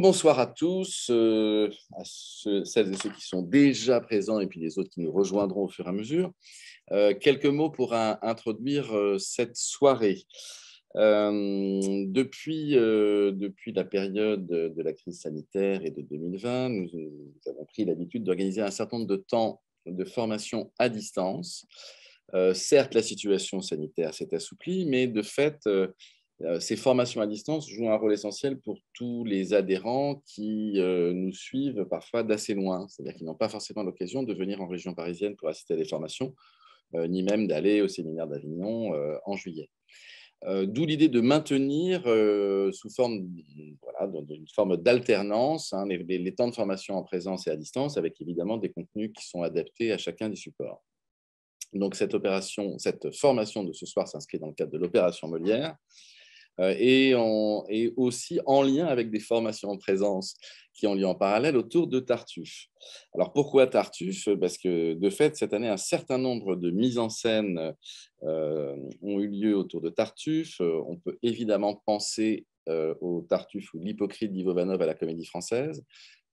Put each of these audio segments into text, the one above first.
bonsoir à tous, euh, à celles et ceux qui sont déjà présents et puis les autres qui nous rejoindront au fur et à mesure. Euh, quelques mots pour introduire euh, cette soirée. depuis, depuis la période de la crise sanitaire et de 2020, nous, nous avons pris l'habitude d'organiser un certain nombre de temps de formation à distance. certes, la situation sanitaire s'est assouplie, mais de fait, euh, ces formations à distance jouent un rôle essentiel pour tous les adhérents qui euh, nous suivent parfois d'assez loin, c'est-à-dire qu'ils n'ont pas forcément l'occasion de venir en région parisienne pour assister à des formations, euh, ni même d'aller au séminaire d'Avignon en juillet. D'où l'idée de maintenir sous forme voilà, forme d'alternance hein, les, temps de formation en présence et à distance, avec évidemment des contenus qui sont adaptés à chacun des supports. Donc cette opération, cette formation de ce soir s'inscrit dans le cadre de l'opération Molière, euh, et, en, aussi en lien avec des formations en présence qui ont lieu en parallèle autour de Tartuffe. Alors pourquoi Tartuffe Parce que de fait, cette année, un certain nombre de mises en scène euh, ont eu lieu autour de Tartuffe. Euh, on peut évidemment penser au Tartuffe ou l'hypocrite d'Ivovanov à la comédie française,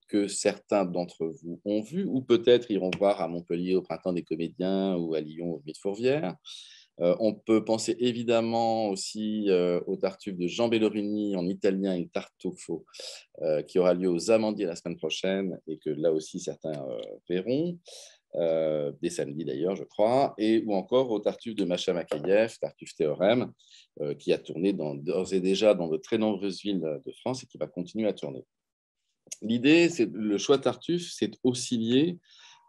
que certains d'entre vous ont vu, ou peut-être iront voir à Montpellier au printemps des comédiens ou à Lyon au Mille Fourvière. Euh, on peut penser évidemment aussi euh, au tartuffe de Jean Bellorini en italien, une tartufo, euh, qui aura lieu aux Amandiers la semaine prochaine et que là aussi certains verront. Euh, des samedis d'ailleurs, je crois, et ou encore au Tartuffe de Macha Makayev, Tartuffe Théorème, qui a tourné d'ores et déjà dans de très nombreuses villes de France et qui va continuer à tourner. L'idée, c'est le choix Tartuffe, c'est aussi lié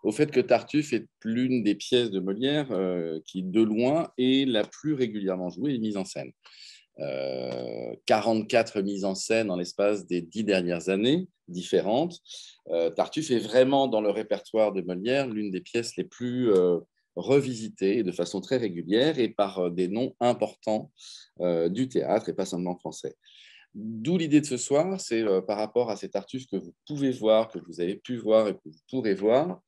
au fait que Tartuffe est l'une des pièces de Molière euh, qui, de loin, est la plus régulièrement jouée et mise en scène. 44 euh, mises en scène dans l'espace des dix dernières années différentes. Euh, Tartuffe est vraiment dans le répertoire de Molière l'une des pièces les plus revisitées de façon très régulière et par des noms importants du théâtre et pas seulement français. D'où l'idée de ce soir, c'est euh, par rapport à cet Artus que vous pouvez voir, que vous avez pu voir et que vous pourrez voir,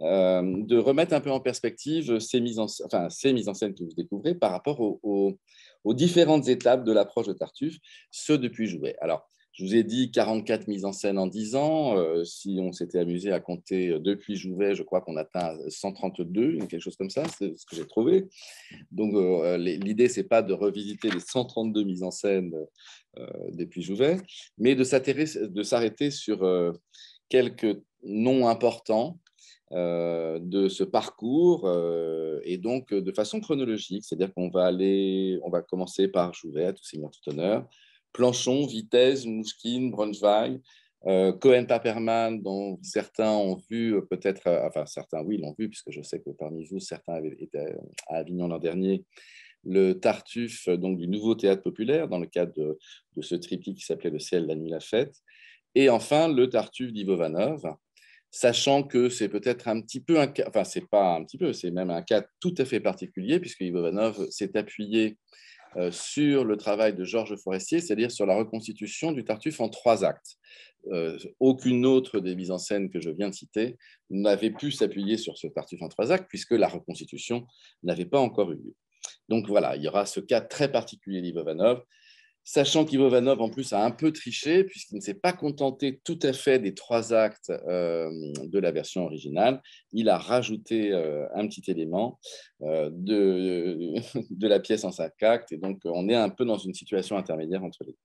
euh, de remettre un peu en perspective ces mises en, scène que vous découvrez par rapport aux différentes étapes de l'approche de Tartuffe, ce depuis jouer. Alors, je vous ai dit 44 mises en scène en 10 ans. Euh, si on s'était amusé à compter euh, depuis Jouvet, je crois qu'on atteint 132, quelque chose comme ça, c'est ce que j'ai trouvé. Donc euh, l'idée, l'idée, n'est pas de revisiter les 132 mises en scène depuis Jouvet, mais de s'arrêter sur quelques noms importants de ce parcours et donc de façon chronologique, c'est-à-dire qu'on va aller, on va commencer par Jouvet, tout seigneur, tout honneur, Planchon, Vitesse, Mouskine, Braunschweig, euh, Cohen Paperman, dont certains ont vu euh, peut-être, euh, enfin certains oui l'ont vu, puisque je sais que parmi vous, certains étaient à Avignon l'an dernier, le Tartuffe donc, du nouveau théâtre populaire, dans le cadre de, ce triptyque qui s'appelait Le ciel, la nuit, la fête, et enfin le Tartuffe d'Ivovanov, sachant que c'est peut-être un petit peu un cas, enfin c'est pas un petit peu, c'est même un cas tout à fait particulier, puisque Ivovanov s'est appuyé euh, sur le travail de Georges Forestier, c'est-à-dire sur la reconstitution du Tartuffe en trois actes. Euh, aucune autre des mises en scène que je viens de citer n'avait pu s'appuyer sur ce Tartuffe en trois actes, puisque la reconstitution n'avait pas encore eu lieu. Donc voilà, il y aura ce cas très particulier d'Ivanov sachant qu'Ivovanov en plus a un peu triché, puisqu'il ne s'est pas contenté tout à fait des trois actes euh, de la version originale, il a rajouté euh, un petit élément euh, de, de, la pièce en cinq actes, et donc on est un peu dans une situation intermédiaire entre les deux.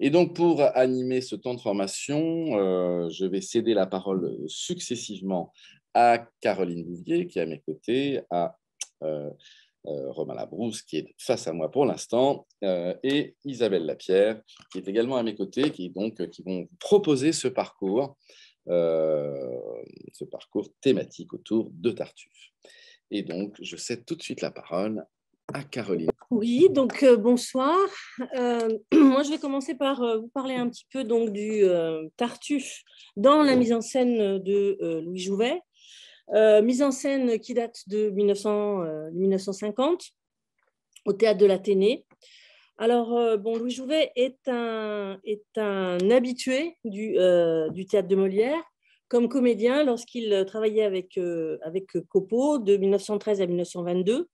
Et donc pour animer ce temps de formation, je vais céder la parole successivement à Caroline Bouvier, qui est à mes côtés, à... Euh, Romain Labrousse, qui est face à moi pour l'instant, euh, et Isabelle Lapierre, qui est également à mes côtés, qui, donc, euh, qui vont vous proposer ce parcours, ce parcours thématique autour de Tartuffe. Et donc, je cède tout de suite la parole à Caroline. Oui, donc bonsoir. moi, je vais commencer par vous parler un petit peu donc du Tartuffe dans la mise en scène de Louis Jouvet. Euh, mise en scène qui date de 1950 euh, au théâtre de l'Athénée. Alors, euh, bon, Louis Jouvet est un, habitué du, théâtre de Molière comme comédien lorsqu'il travaillait avec, avec de 1913 à 1922.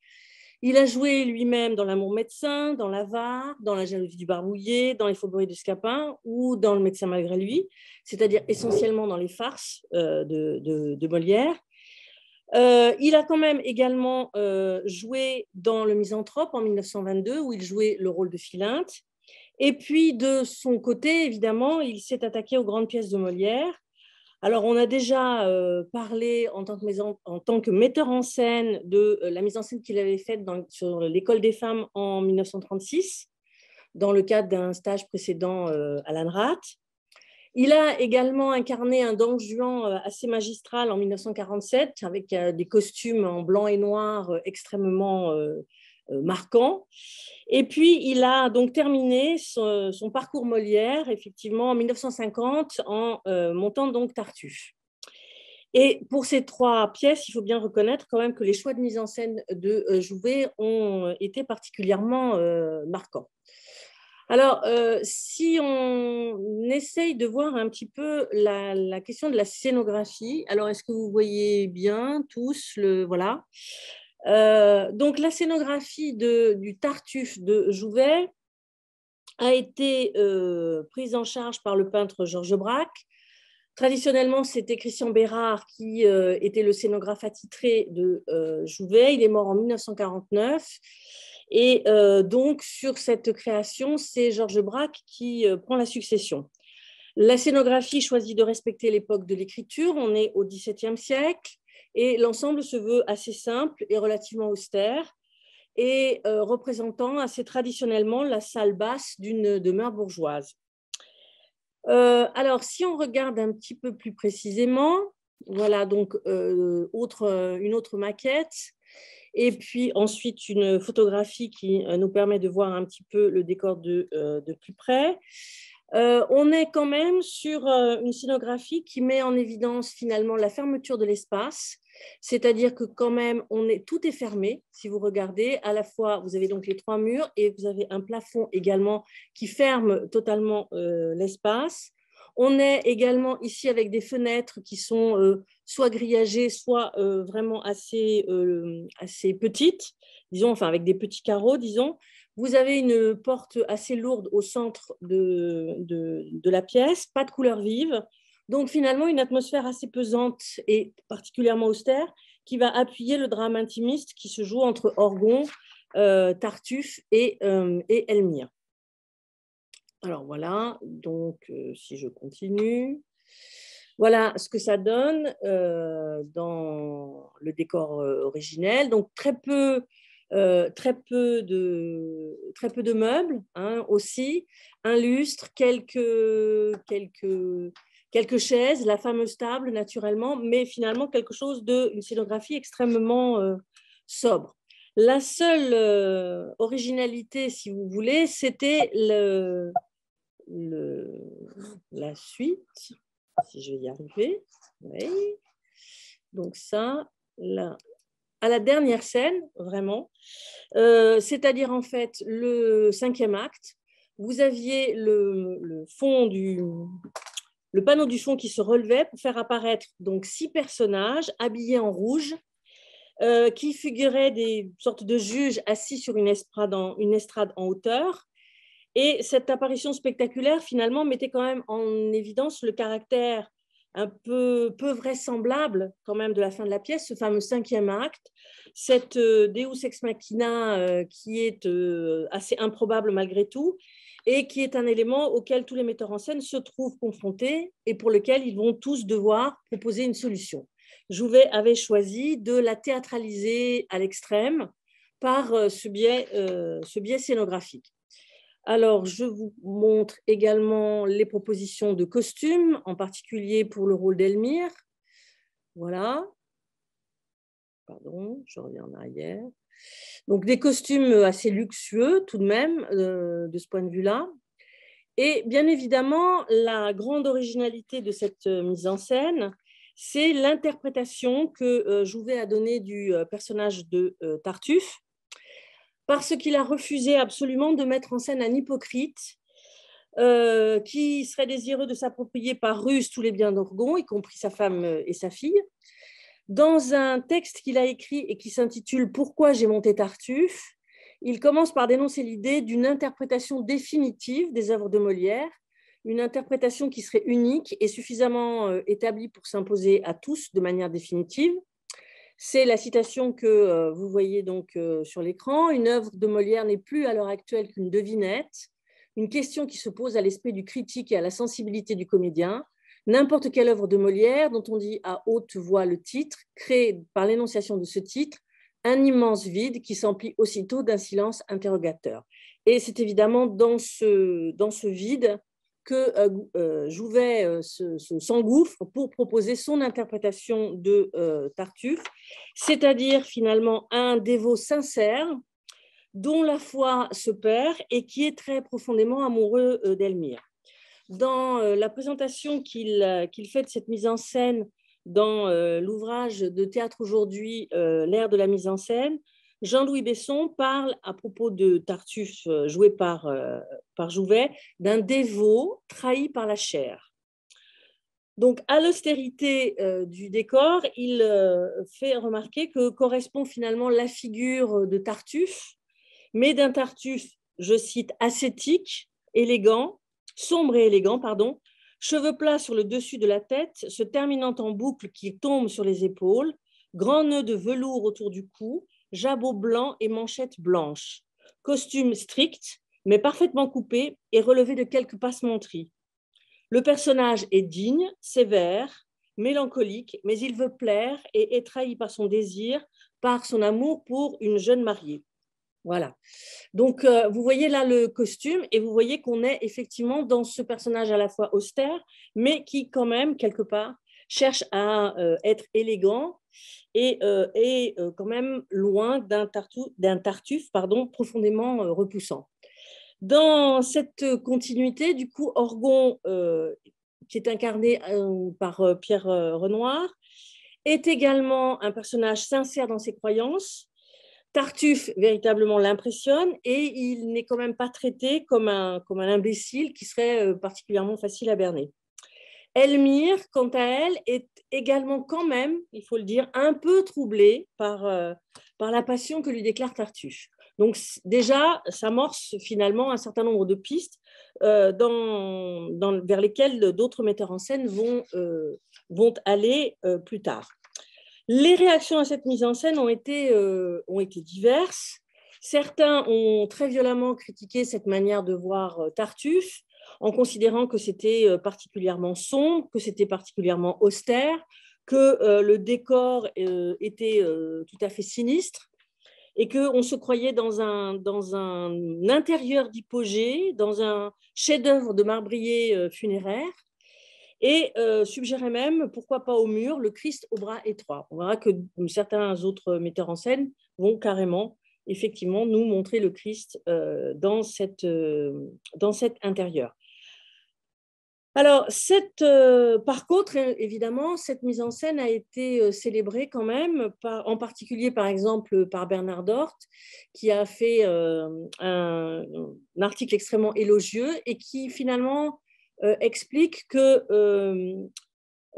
Il a joué lui-même dans L'amour médecin, dans L'avare, dans La jalousie du barbouillé, dans Les faubourgs de Scapin ou dans Le médecin malgré lui, c'est-à-dire essentiellement dans les farces de Molière. Euh, il a quand même également euh, joué dans Le Misanthrope en 1922, où il jouait le rôle de Philinte. Et puis, de son côté, évidemment, il s'est attaqué aux grandes pièces de Molière. Alors, on a déjà euh, parlé en tant, que metteur en scène de la mise en scène qu'il avait faite sur l'École des femmes en 1936, dans le cadre d'un stage précédent à l'ANRAT. Il a également incarné un Don Juan euh, assez magistral en 1947, avec euh, des costumes en blanc et noir euh, extrêmement marquants. Et puis, il a donc terminé son, parcours Molière, effectivement, en 1950, en montant donc Tartuffe. Et pour ces trois pièces, il faut bien reconnaître quand même que les choix de mise en scène de Jouvet ont été particulièrement marquants. Alors, euh, si on essaye de voir un petit peu la, question de la scénographie, alors est-ce que vous voyez bien tous le voilà euh, Donc la scénographie du Tartuffe de Jouvet a été euh, prise en charge par le peintre Georges Braque. Traditionnellement, c'était Christian Bérard qui était le scénographe attitré de Jouvet. Il est mort en 1949. Et euh, donc, sur cette création, c'est Georges Braque qui euh, prend la succession. La scénographie choisit de respecter l'époque de l'écriture. On est au XVIIe siècle et l'ensemble se veut assez simple et relativement austère et euh, représentant assez traditionnellement la salle basse d'une demeure bourgeoise. alors, si on regarde un petit peu plus précisément, voilà donc une autre maquette et puis ensuite, une photographie qui euh, nous permet de voir un petit peu le décor de, euh, plus près. Euh, on est quand même sur une scénographie qui met en évidence finalement la fermeture de l'espace, c'est-à-dire que quand même on est tout est fermé. Si vous regardez, à la fois vous avez donc les trois murs et vous avez un plafond également qui ferme totalement l'espace. On est également ici avec des fenêtres qui sont euh, soit grillagées, soit euh, vraiment euh, assez, petites, disons, enfin avec des petits carreaux, disons. Vous avez une porte assez lourde au centre de, la pièce, pas de couleur vive. Donc finalement, une atmosphère assez pesante et particulièrement austère qui va appuyer le drame intimiste qui se joue entre Orgon, Tartuffe et Elmire. Alors voilà, donc euh, si je continue, voilà ce que ça donne euh, dans le décor euh, originel. Donc très peu, très peu de, très peu de meubles hein, aussi, un lustre, quelques, quelques, quelques chaises, la fameuse table naturellement, mais finalement quelque chose de, scénographie extrêmement sobre. La seule originalité, si vous voulez, c'était le, la suite, si je vais y arriver. Donc ça, à la dernière scène, vraiment, euh, c'est-à-dire en fait le cinquième acte, vous aviez le, fond du le panneau du fond qui se relevait pour faire apparaître donc six personnages habillés en rouge euh, qui figuraient des sortes de juges assis sur une une estrade en hauteur et cette apparition spectaculaire, finalement, mettait quand même en évidence le caractère un peu, peu vraisemblable quand même de la fin de la pièce, ce fameux cinquième acte, cette euh, Deus ex machina euh, qui est euh, assez improbable malgré tout et qui est un élément auquel tous les metteurs en scène se trouvent confrontés et pour lequel ils vont tous devoir proposer une solution. Jouvet avait choisi de la théâtraliser à l'extrême par ce biais, ce biais scénographique. Alors, je vous montre également les propositions de costumes, en particulier pour le rôle d'Elmire. Voilà. Pardon, je reviens en arrière. Donc, des costumes assez luxueux tout de même, euh, de ce point de vue-là. Et bien évidemment, la grande originalité de cette euh, mise en scène, c'est l'interprétation que euh, Jouvet a donnée du personnage de Tartuffe parce qu'il a refusé absolument de mettre en scène un hypocrite euh, qui serait désireux de s'approprier par ruse tous les biens d'Orgon, y compris sa femme euh, et sa fille. Dans un texte qu'il a écrit et qui s'intitule Pourquoi j'ai monté Tartuffe, il commence par dénoncer l'idée d'une interprétation définitive des œuvres de Molière, une interprétation qui serait unique et suffisamment euh, établie pour s'imposer à tous de manière définitive. C'est la citation que euh, vous voyez donc euh, sur l'écran. Une œuvre de Molière n'est plus à l'heure actuelle qu'une devinette, une question qui se pose à l'esprit du critique et à la sensibilité du comédien. N'importe quelle œuvre de Molière dont on dit à haute voix le titre, crée par l'énonciation de ce titre un immense vide qui s'emplit aussitôt d'un silence interrogateur. Et c'est évidemment dans ce vide que euh, euh, Jouvet euh, s'engouffre pour proposer son interprétation de Tartuffe, c'est-à-dire finalement un dévot sincère dont la foi se perd et qui est très profondément amoureux d'Elmire. Dans la présentation qu'il fait de cette mise en scène dans l'ouvrage de théâtre aujourd'hui, L'ère de la mise en scène, Jean-Louis Besson parle à propos de Tartuffe euh, joué euh, par, Jouvet d'un dévot trahi par la chair. Donc, à l'austérité euh, du décor, il fait remarquer que correspond finalement la figure de Tartuffe, mais d'un Tartuffe, je cite, ascétique, élégant, sombre et élégant, pardon, cheveux plats sur le dessus de la tête, se terminant en boucle qui tombe sur les épaules, grand nœud de velours autour du cou, jabot blanc et manchette blanche, costume strict, mais parfaitement coupé et relevé de quelques passementeries. Le personnage est digne, sévère, mélancolique, mais il veut plaire et est trahi par son désir, par son amour pour une jeune mariée. Voilà. Donc, euh, vous voyez là le costume et vous voyez qu'on est effectivement dans ce personnage à la fois austère, mais qui quand même, quelque part, cherche à euh, être élégant et est euh, euh, quand même loin d'un tartuffe, pardon, profondément euh, repoussant. Dans cette continuité, du coup, Orgon, qui est incarné par Pierre Renoir, est également un personnage sincère dans ses croyances. Tartuffe véritablement l'impressionne et il n'est quand même pas traité comme un imbécile qui serait particulièrement facile à berner. Elmire, quant à elle, est également quand même, il faut le dire, un peu troublée par, euh, la passion que lui déclare Tartuffe. Donc déjà, ça s'amorce finalement un certain nombre de pistes euh, dans, vers lesquelles d'autres metteurs en scène vont, euh, aller plus tard. Les réactions à cette mise en scène ont été, ont été diverses. Certains ont très violemment critiqué cette manière de voir Tartuffe en considérant que c'était euh, particulièrement sombre, que c'était particulièrement austère, que euh, le décor euh, était tout à fait sinistre et qu'on se croyait dans un, dans un intérieur d'hypogée, dans un chef-d'œuvre de marbrier funéraire, et suggérait même, pourquoi pas au mur, le Christ au bras étroit. On verra que hum, certains autres metteurs en scène vont carrément effectivement nous montrer le Christ euh, dans, cette, euh, dans cet intérieur. Alors, cette, euh, par contre, hein, évidemment, cette mise en scène a été célébrée quand même, en particulier par exemple par Bernard Dort, qui a fait un, article extrêmement élogieux et qui finalement explique que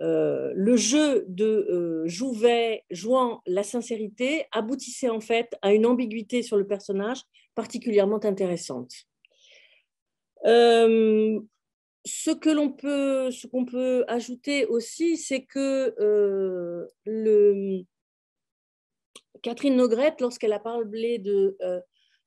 euh, le jeu de euh, Jouvet jouant la sincérité aboutissait en fait à une ambiguïté sur le personnage particulièrement intéressante. Euh, ce ce qu'on peut ajouter aussi, c'est que Catherine Nogrette, lorsqu'elle a parlé de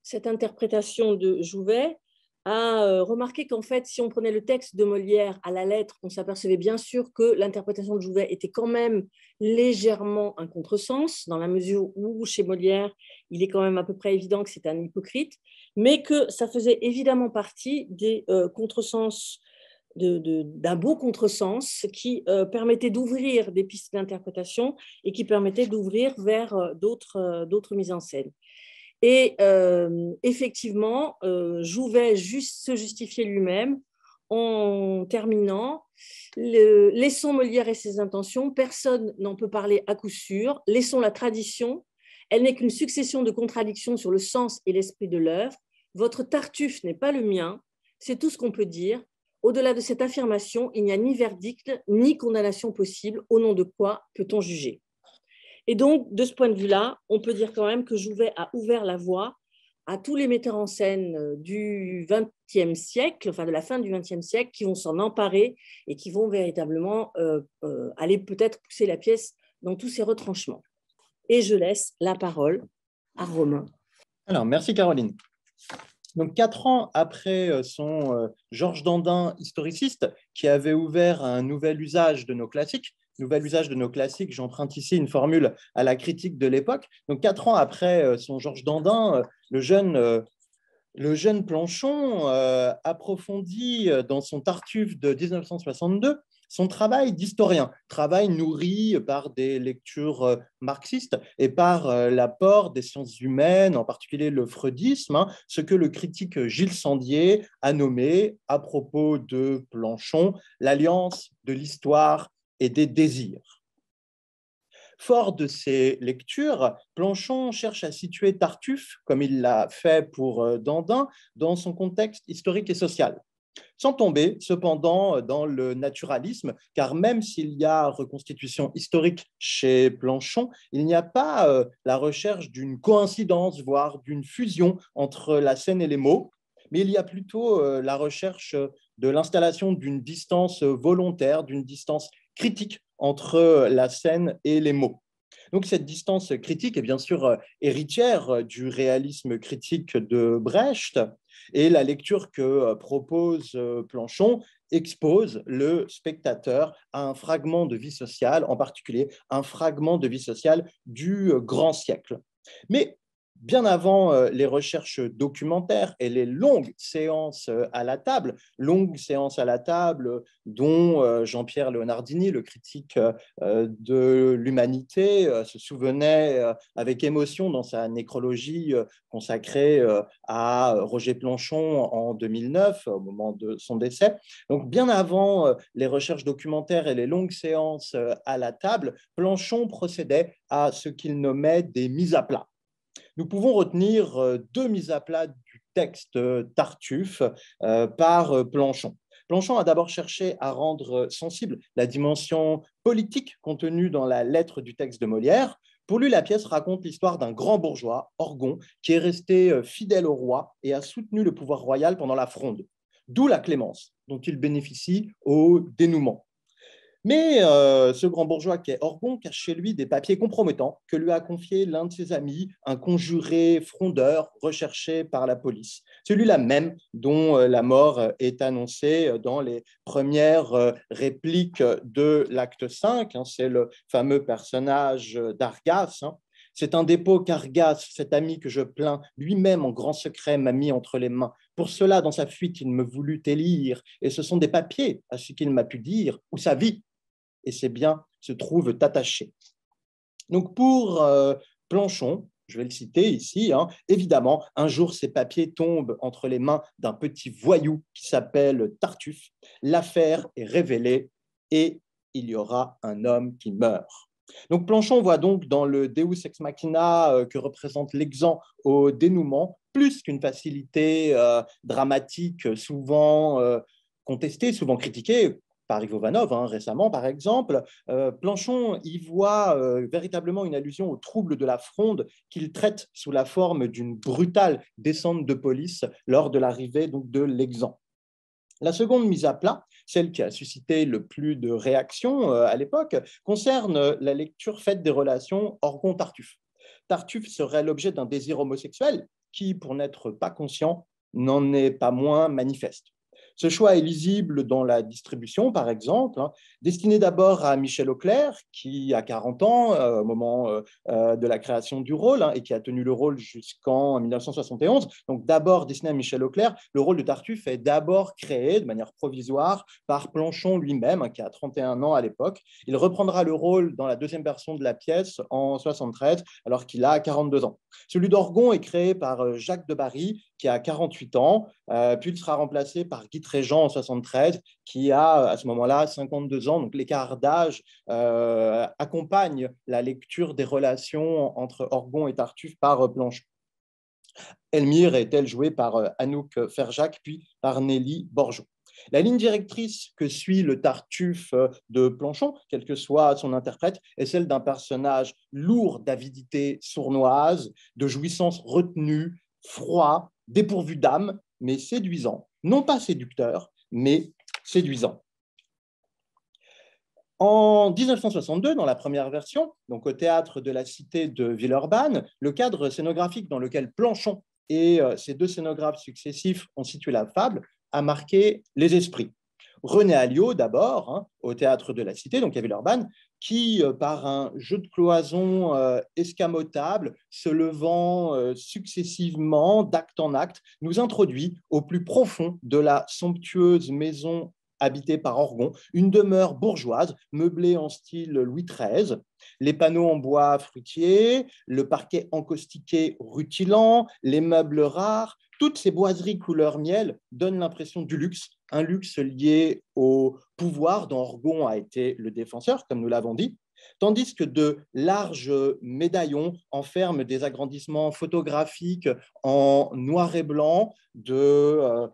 cette interprétation de Jouvet, a remarqué qu'en fait, si on prenait le texte de Molière à la lettre, on s'apercevait bien sûr que l'interprétation de Jouvet était quand même légèrement un contresens, dans la mesure où chez Molière, il est quand même à peu près évident que c'est un hypocrite, mais que ça faisait évidemment partie d'un beau contresens qui permettait d'ouvrir des pistes d'interprétation et qui permettait d'ouvrir vers d'autres mises en scène. Et euh, effectivement, euh, Jouvet juste se justifier lui-même en terminant Laissons Molière et ses intentions, personne n'en peut parler à coup sûr, laissons la tradition, elle n'est qu'une succession de contradictions sur le sens et l'esprit de l'œuvre. Votre Tartuffe n'est pas le mien, c'est tout ce qu'on peut dire. Au-delà de cette affirmation, il n'y a ni verdict ni condamnation possible, au nom de quoi peut-on juger et donc, de ce point de vue-là, on peut dire quand même que Jouvet a ouvert la voie à tous les metteurs en scène euh, du XXe siècle, enfin de la fin du XXe siècle, qui vont s'en emparer et qui vont véritablement euh, euh, aller peut-être pousser la pièce dans tous ses retranchements. Et je laisse la parole à Romain. Alors, merci Caroline. Donc, quatre ans après son Georges Dandin historiciste, qui avait ouvert un nouvel usage de nos classiques, nouvel usage de nos classiques, j'emprunte ici une formule à la critique de l'époque. Donc, quatre ans après euh, son Georges Dandin, euh, le jeune euh, le jeune Planchon approfondit dans son Tartuffe de 1962 son travail d'historien, travail nourri par des lectures marxistes et par l'apport des sciences humaines, en particulier le freudisme, hein, ce que le critique Gilles Sandier a nommé, à propos de Planchon, l'alliance de l'histoire et des désirs. Fort de ces lectures, Planchon cherche à situer Tartuffe, comme il l'a fait pour euh, Dandin, dans son contexte historique et social sans tomber cependant dans le naturalisme, car même s'il y a reconstitution historique chez Planchon, il n'y a pas euh, la recherche d'une coïncidence, voire d'une fusion entre la scène et les mots, mais il y a plutôt euh, la recherche de l'installation d'une distance volontaire, d'une distance critique entre euh, la scène et les mots. Donc cette distance critique est bien sûr euh, héritière euh, du réalisme critique de Brecht et la lecture que propose Planchon expose le spectateur à un fragment de vie sociale, en particulier un fragment de vie sociale du grand siècle. Mais bien avant euh, les recherches documentaires et les longues séances euh, à la table, longues séances à la table dont euh, Jean-Pierre Leonardini, le critique de l'humanité, se souvenait avec émotion dans sa nécrologie consacrée à Roger Planchon en 2009, au moment de son décès. Donc bien avant les recherches documentaires et les longues séances à la table, Planchon procédait à ce qu'il nommait des mises à plat nous pouvons retenir euh, deux mises à plat du texte Tartuffe euh, euh, par Planchon. Planchon a d'abord cherché à rendre sensible la dimension politique contenue dans la lettre du texte de Molière. Pour lui, la pièce raconte l'histoire d'un grand bourgeois, Orgon, qui est resté fidèle au roi et a soutenu le pouvoir royal pendant la fronde, d'où la clémence dont il bénéficie au dénouement. Mais euh, ce grand bourgeois qui est Orgon cache chez lui des papiers compromettants que lui a confié l'un de ses amis, un conjuré frondeur recherché par la police. Celui-là même dont euh, la mort euh, est annoncée dans les premières répliques de l'acte V. Hein, c'est le fameux personnage d'Argas, hein. c'est un dépôt qu'Argas, cet ami que je plains, lui-même en grand secret m'a mis entre les mains. Pour cela, dans sa fuite, il me voulut élire, et ce sont des papiers, à ce qu'il m'a pu dire, ou sa vie et ses biens se trouvent attachés. Donc pour euh, Planchon, je vais le citer ici, hein, évidemment, un jour ces papiers tombent entre les mains d'un petit voyou qui s'appelle Tartuffe. L'affaire est révélée et il y aura un homme qui meurt. Donc Planchon voit donc dans le Deus ex machina euh, que représente l'exemple au dénouement plus qu'une facilité euh, dramatique souvent contestée, souvent critiquée, par Ivovanov, hein, récemment, par exemple, euh, Planchon y voit euh, véritablement une allusion au trouble de la fronde qu'il traite sous la forme d'une brutale descente de police lors de l'arrivée de l'exemple. La seconde mise à plat, celle qui a suscité le plus de réactions euh, à l'époque, concerne la lecture faite des relations Orgon-Tartuffe. Tartuffe serait l'objet d'un désir homosexuel qui, pour n'être pas conscient, n'en est pas moins manifeste. Ce choix est lisible dans la distribution, par exemple, hein, destiné d'abord à Michel Auclair, qui a 40 ans euh, au moment euh, euh, de la création du rôle hein, et qui a tenu le rôle jusqu'en 1971. Donc d'abord destiné à Michel Auclair, le rôle de Tartuffe est d'abord créé de manière provisoire par Planchon lui-même, hein, qui a 31 ans à l'époque. Il reprendra le rôle dans la deuxième version de la pièce en 1973, alors qu'il a 42 ans. Celui d'Orgon est créé par Jacques de Barry qui a 48 ans. Euh, puis il sera remplacé par Guy Tréjean en 73, qui a à ce moment-là 52 ans. Donc l'écart d'âge euh, accompagne la lecture des relations entre Orgon et Tartuffe par euh, Planchon. Elmire est-elle jouée par Anouk Ferjac, puis par Nelly Borjou. La ligne directrice que suit le Tartuffe de Planchon, quel que soit son interprète, est celle d'un personnage lourd d'avidité sournoise, de jouissance retenue, froid, dépourvu d'âme, mais séduisant. Non pas séducteur, mais séduisant. En 1962, dans la première version, donc au théâtre de la Cité de Villeurbanne, le cadre scénographique dans lequel Planchon et euh, ses deux scénographes successifs ont situé la fable a marqué les esprits. René Alliot d'abord, hein, au théâtre de la Cité, donc il y avait l'Urban, qui, euh, par un jeu de cloison euh, escamotable, se levant euh, successivement d'acte en acte, nous introduit au plus profond de la somptueuse maison habitée par Orgon, une demeure bourgeoise meublée en style Louis XIII, les panneaux en bois fruitier, le parquet encaustiqué rutilant, les meubles rares, toutes ces boiseries couleur miel donnent l'impression du luxe, un luxe lié au pouvoir dont Orgon a été le défenseur, comme nous l'avons dit, tandis que de larges médaillons enferment des agrandissements photographiques en noir et blanc de... Euh,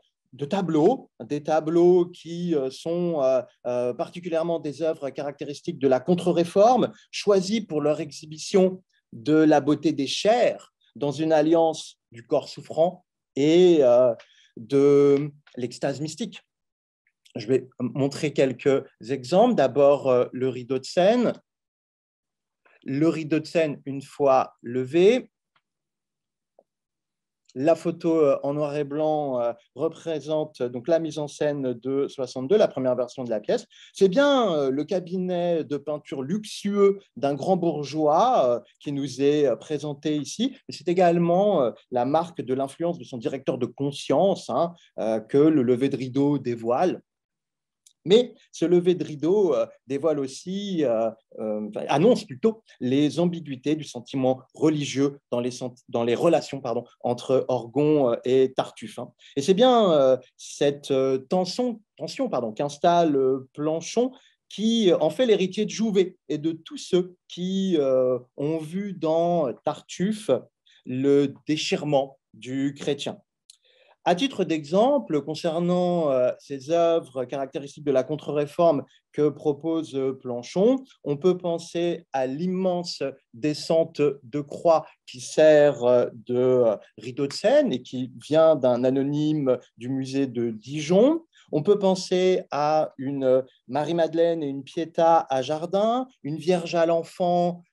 tableaux, des tableaux qui euh, sont euh, particulièrement des œuvres caractéristiques de la contre-réforme, choisies pour leur exhibition de la beauté des chairs dans une alliance du corps souffrant et euh, de l'extase mystique. Je vais montrer quelques exemples. D'abord, euh, le rideau de scène Le rideau de scène une fois levé, la photo euh, en noir et blanc euh, représente euh, donc la mise en scène de 62, la première version de la pièce. C'est bien le cabinet de peinture luxueux d'un grand bourgeois qui nous est présenté ici, c'est également la marque de l'influence de son directeur de conscience hein, que le lever de rideau dévoile. Mais ce lever de rideau euh, dévoile aussi, euh, euh, annonce plutôt, les ambiguïtés du sentiment religieux dans les, relations entre Orgon et Tartuffe. Hein. Et c'est bien cette tension, tension pardon, qu'installe Planchon qui en fait l'héritier de Jouvet et de tous ceux qui ont vu dans Tartuffe le déchirement du chrétien. À titre d'exemple, concernant euh, ces œuvres caractéristiques de la contre-réforme que propose euh, Planchon, on peut penser à l'immense descente de croix qui sert euh, de rideau de scène et qui vient d'un anonyme du musée de Dijon. On peut penser à une Marie-Madeleine et une Pietà à Jardin, une Vierge à l'enfant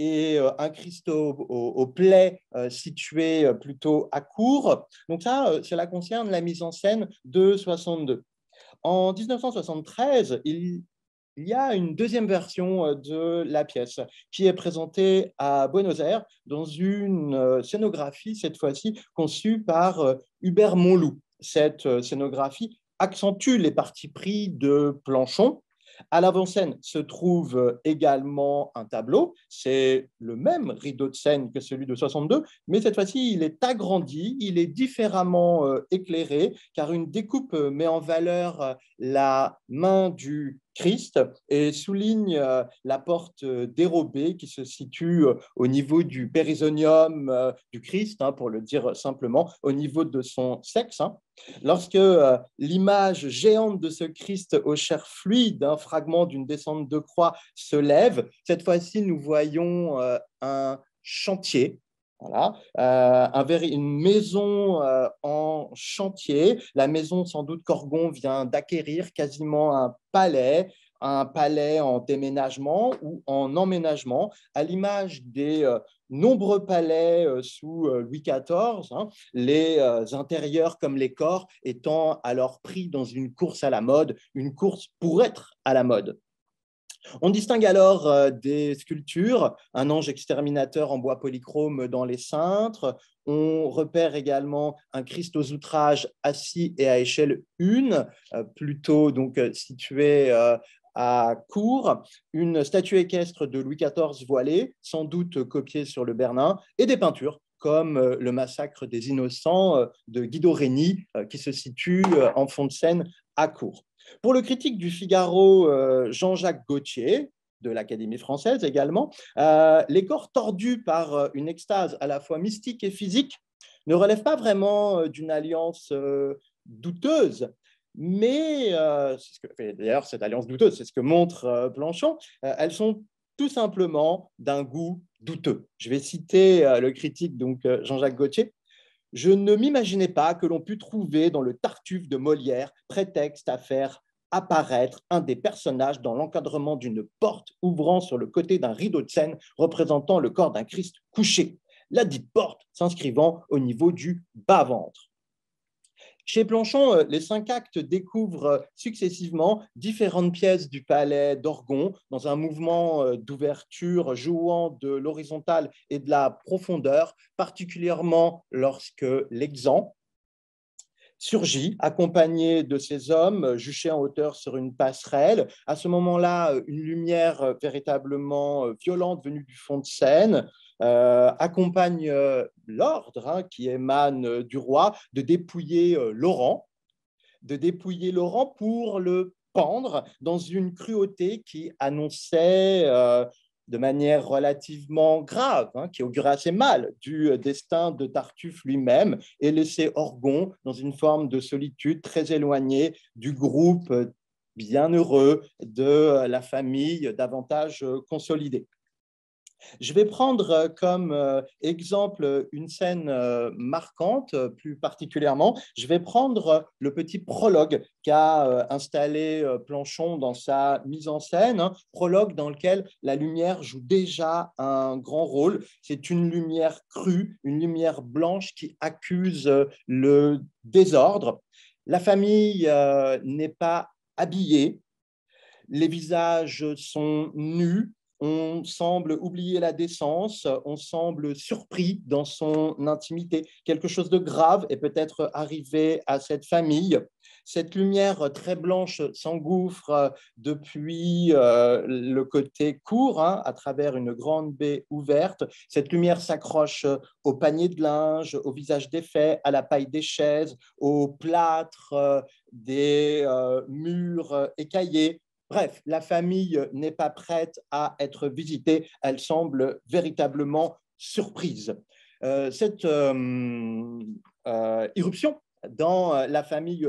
et euh, un cristaux au, plaies euh, situé euh, plutôt à court. Donc ça, cela concerne la mise en scène de 62. En 1973, il, y a une deuxième version de la pièce qui est présentée à Buenos Aires dans une scénographie, cette fois-ci conçue par Hubert Monloup. Cette scénographie accentue les parties pris de Planchon, à l'avant-scène se trouve euh, également un tableau. C'est le même rideau de scène que celui de 62, mais cette fois-ci, il est agrandi, il est différemment euh, éclairé, car une découpe euh, met en valeur la main du Christ et souligne euh, la porte euh, dérobée qui se situe euh, au niveau du périsonium du Christ, hein, pour le dire simplement, au niveau de son sexe. Hein. Lorsque l'image géante de ce Christ aux chairs fluides, un fragment d'une descente de croix, se lève, cette fois-ci nous voyons un chantier voilà. Euh, une maison euh, en chantier. La maison, sans doute, Corgon vient d'acquérir quasiment un palais, un palais en déménagement ou en emménagement, à l'image des euh, nombreux palais sous Louis XIV, hein, les intérieurs comme les corps étant alors pris dans une course à la mode, une course pour être à la mode. On distingue alors euh, des sculptures, un ange exterminateur en bois polychrome dans les cintres. On repère également un Christ aux outrages assis et à échelle 1, euh, plutôt donc euh, situé à Cours, une statue équestre de Louis XIV voilée, sans doute copiée sur le Bernin, et des peintures comme le massacre des innocents de Guido Reni, qui se situe en fond de scène à Cours. Pour le critique du Figaro euh, Jean-Jacques Gauthier, de l'Académie française également, euh, les corps tordus par euh, une extase à la fois mystique et physique ne relèvent pas vraiment d'une alliance douteuse. Mais d'ailleurs, cette alliance douteuse, c'est ce que montre Planchon, elles sont tout simplement d'un goût douteux. Je vais citer le critique, donc Jean-Jacques Gauthier. Je ne m'imaginais pas que l'on pût trouver dans le Tartuffe de Molière prétexte à faire apparaître un des personnages dans l'encadrement d'une porte ouvrant sur le côté d'un rideau de scène représentant le corps d'un Christ couché. La dite porte s'inscrivant au niveau du bas-ventre. Chez Planchon, euh, les cinq actes découvrent euh, successivement différentes pièces du palais d'Orgon dans un mouvement euh, d'ouverture jouant de l'horizontale et de la profondeur, particulièrement lorsque l'exemple surgit, accompagné de ses hommes, euh, juché en hauteur sur une passerelle. À ce moment-là, euh, une lumière euh, véritablement violente venue du fond de Seine accompagne l'ordre hein, qui émane du roi de dépouiller Laurent, de dépouiller Laurent pour le pendre dans une cruauté qui annonçait de manière relativement grave, hein, qui augurait assez mal du euh, destin de Tartuffe lui-même et laisser Orgon dans une forme de solitude très éloignée du groupe euh, bienheureux de euh, la famille davantage consolidée. Je vais prendre euh, comme euh, exemple une scène euh, marquante, plus particulièrement. Je vais prendre le petit prologue qu'a installé Planchon dans sa mise en scène, hein. prologue dans lequel la lumière joue déjà un grand rôle. C'est une lumière crue, une lumière blanche qui accuse le désordre. La famille n'est pas habillée, les visages sont nus, on semble oublier la décence, on semble surpris dans son intimité. Quelque chose de grave est peut-être arrivé à cette famille. Cette lumière très blanche s'engouffre depuis euh, le côté court, hein, à travers une grande baie ouverte. Cette lumière s'accroche au panier de linge, au visage des faits, à la paille des chaises, au plâtre euh, des euh, murs écaillés, Bref, la famille euh, n'est pas prête à être visitée, elle semble véritablement surprise. Euh, cette euh, irruption dans la famille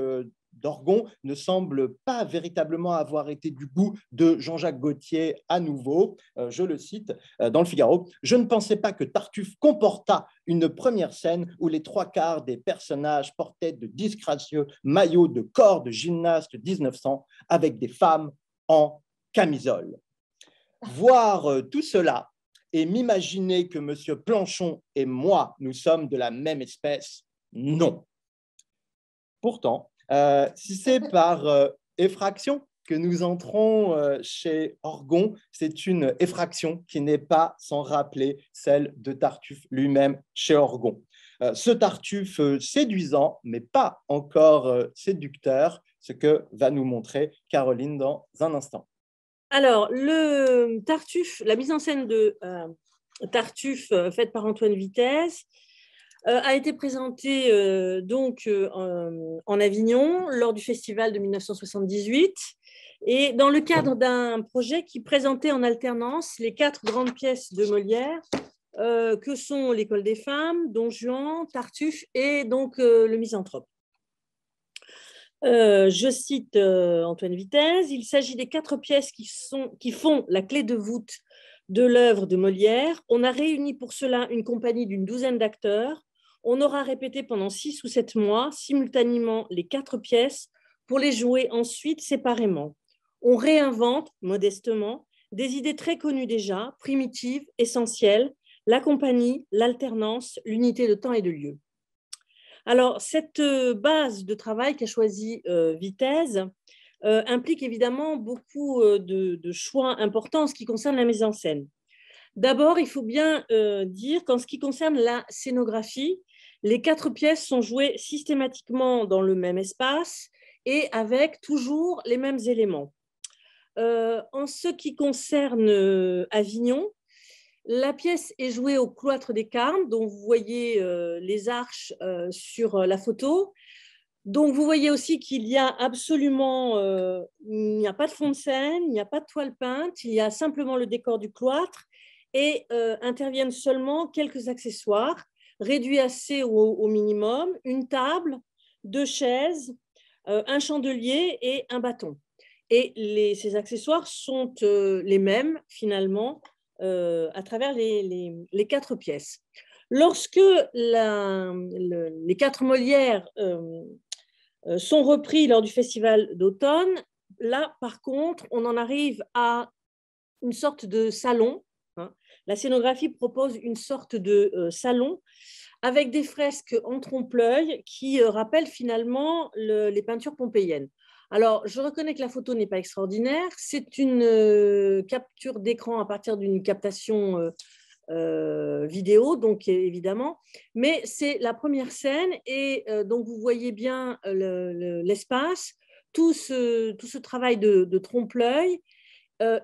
d'Orgon ne semble pas véritablement avoir été du goût de Jean-Jacques Gauthier à nouveau. Je le cite dans le Figaro. Je ne pensais pas que Tartuffe comportât une première scène où les trois quarts des personnages portaient de disgracieux maillots de corps de gymnaste 1900 avec des femmes camisole. Voir euh, tout cela et m'imaginer que Monsieur Planchon et moi, nous sommes de la même espèce, non. Pourtant, euh, si c'est par euh, effraction que nous entrons chez Orgon, c'est une effraction qui n'est pas sans rappeler celle de Tartuffe lui-même chez Orgon. ce Tartuffe séduisant, mais pas encore séducteur, ce que va nous montrer Caroline dans un instant. Alors, le Tartuffe, la mise en scène de euh, Tartuffe euh, faite par Antoine Vitesse euh, a été présentée donc en Avignon lors du festival de 1978 et dans le cadre d'un projet qui présentait en alternance les quatre grandes pièces de Molière que sont l'école des femmes, Don Juan, Tartuffe et donc le misanthrope. Euh, je cite euh, Antoine Vitesse, il s'agit des quatre pièces qui, qui font la clé de voûte de l'œuvre de Molière. On a réuni pour cela une compagnie d'une douzaine d'acteurs. On aura répété pendant six ou sept mois simultanément les quatre pièces pour les jouer ensuite séparément. On réinvente, modestement, des idées très connues déjà, primitives, essentielles, la compagnie, l'alternance, l'unité de temps et de lieu. Alors, cette euh, base de travail qu'a choisie euh, Vitesse euh, implique évidemment beaucoup de, choix importants en ce qui concerne la mise en scène. D'abord, il faut bien dire qu'en ce qui concerne la scénographie, les quatre pièces sont jouées systématiquement dans le même espace et avec toujours les mêmes éléments. en ce qui concerne Avignon, la pièce est jouée au cloître des Carmes, dont vous voyez euh, les arches euh, sur euh, la photo. Donc vous voyez aussi qu'il y a absolument, il n'y a pas de fond de scène, il n'y a pas de toile peinte, il y a simplement le décor du cloître et interviennent seulement quelques accessoires réduits assez au, au minimum, une table, deux chaises, un chandelier et un bâton. Et ces accessoires sont les mêmes finalement euh, à travers les, quatre pièces. Lorsque les quatre Molières euh, euh, sont repris lors du festival d'automne, là, par contre, on en arrive à une sorte de salon. Hein. La scénographie propose une sorte de salon avec des fresques en trompe-l'œil qui rappellent finalement les peintures pompéiennes. Alors, je reconnais que la photo n'est pas extraordinaire. C'est une euh, capture d'écran à partir d'une captation euh, euh, vidéo, donc évidemment. Mais c'est la première scène et donc vous voyez bien l'espace, tout, ce, travail de, trompe-l'œil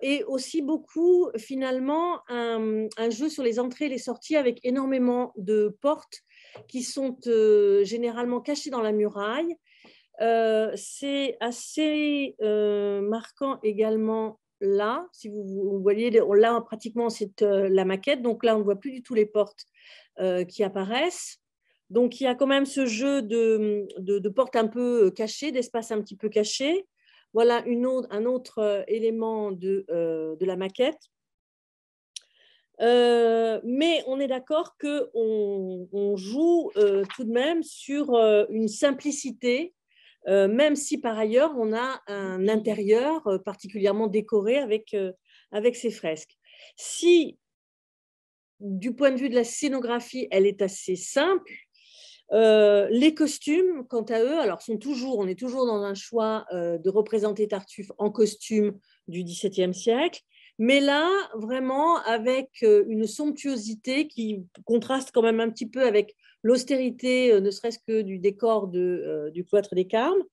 et aussi beaucoup finalement un, jeu sur les entrées et les sorties avec énormément de portes qui sont généralement cachées dans la muraille euh, c'est assez euh, marquant également là, si vous, voyez, là pratiquement c'est euh, la maquette, donc là on ne voit plus du tout les portes qui apparaissent. Donc il y a quand même ce jeu de, de, portes un peu cachées, d'espace un petit peu caché. Voilà une un autre élément de, de la maquette. mais on est d'accord qu'on on joue tout de même sur une simplicité euh, même si par ailleurs on a un intérieur euh, particulièrement décoré avec, euh, avec ces fresques. Si du point de vue de la scénographie, elle est assez simple, les costumes, quant à eux, alors sont toujours, on est toujours dans un choix de représenter Tartuffe en costume du XVIIe siècle. Mais là, vraiment, avec euh, une somptuosité qui contraste quand même un petit peu avec l'austérité, euh, ne serait-ce que du décor euh, du cloître des Carmes.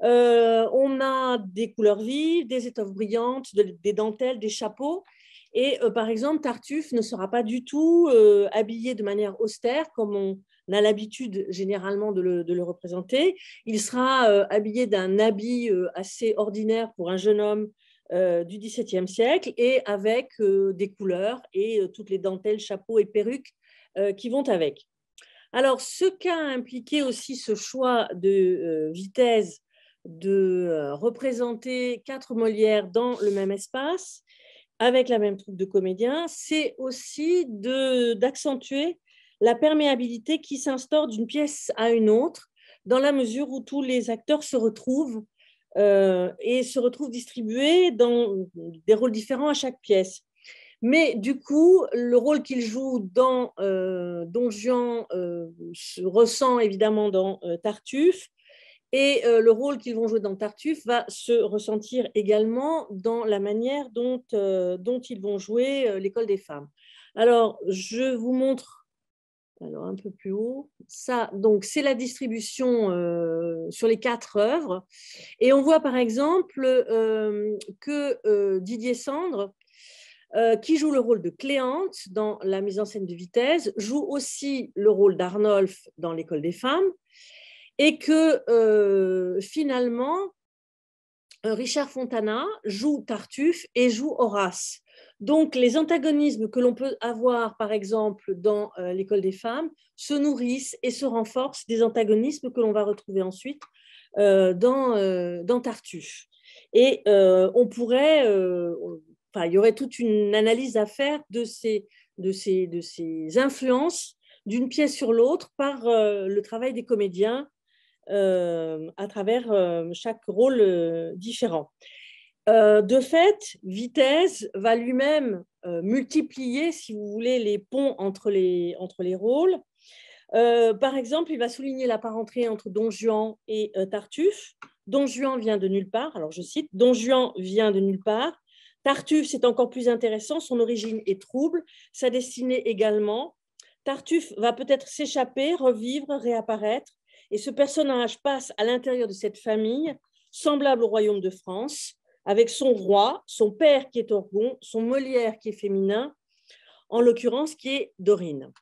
on a des couleurs vives, des étoffes brillantes, des dentelles, des chapeaux. Et par exemple, Tartuffe ne sera pas du tout habillé de manière austère comme on a l'habitude généralement de le, représenter. Il sera habillé d'un habit assez ordinaire pour un jeune homme euh, du XVIIe siècle et avec euh, des couleurs et euh, toutes les dentelles, chapeaux et perruques qui vont avec. Alors, ce qu'a impliqué aussi ce choix de vitesse de représenter quatre Molières dans le même espace, avec la même troupe de comédiens, c'est aussi d'accentuer la perméabilité qui s'instaure d'une pièce à une autre, dans la mesure où tous les acteurs se retrouvent euh, et se retrouvent distribués dans des rôles différents à chaque pièce. Mais du coup, le rôle qu'il joue dans euh, Don Juan euh, se ressent évidemment dans euh, Tartuffe, et le rôle qu'ils vont jouer dans Tartuffe va se ressentir également dans la manière dont, dont ils vont jouer l'école des femmes. Alors, je vous montre alors un peu plus haut. Ça, donc, c'est la distribution euh, sur les quatre œuvres. Et on voit par exemple euh, que euh, Didier Sandre, qui joue le rôle de Cléante dans la mise en scène de Vitesse, joue aussi le rôle d'Arnolf dans l'école des femmes, et que finalement, Richard Fontana joue Tartuffe et joue Horace. Donc, les antagonismes que l'on peut avoir, par exemple, dans euh, l'école des femmes, se nourrissent et se renforcent des antagonismes que l'on va retrouver ensuite euh, euh, dans, Tartuffe. Et on pourrait, il y aurait toute une analyse à faire de ces influences d'une pièce sur l'autre par le travail des comédiens à travers chaque rôle différent. Euh, de fait, Vitesse va lui-même euh, multiplier, si vous voulez, les ponts entre les, rôles. Euh, par exemple, il va souligner la parenté entre Don Juan et Tartuffe. Don Juan vient de nulle part, alors je cite, Don Juan vient de nulle part. Tartuffe, c'est encore plus intéressant, son origine est trouble, sa destinée également. Tartuffe va peut-être s'échapper, revivre, réapparaître, et ce personnage passe à l'intérieur de cette famille, semblable au royaume de France avec son roi, son père qui est Orgon, son Molière qui est féminin, en l'occurrence qui est Dorine.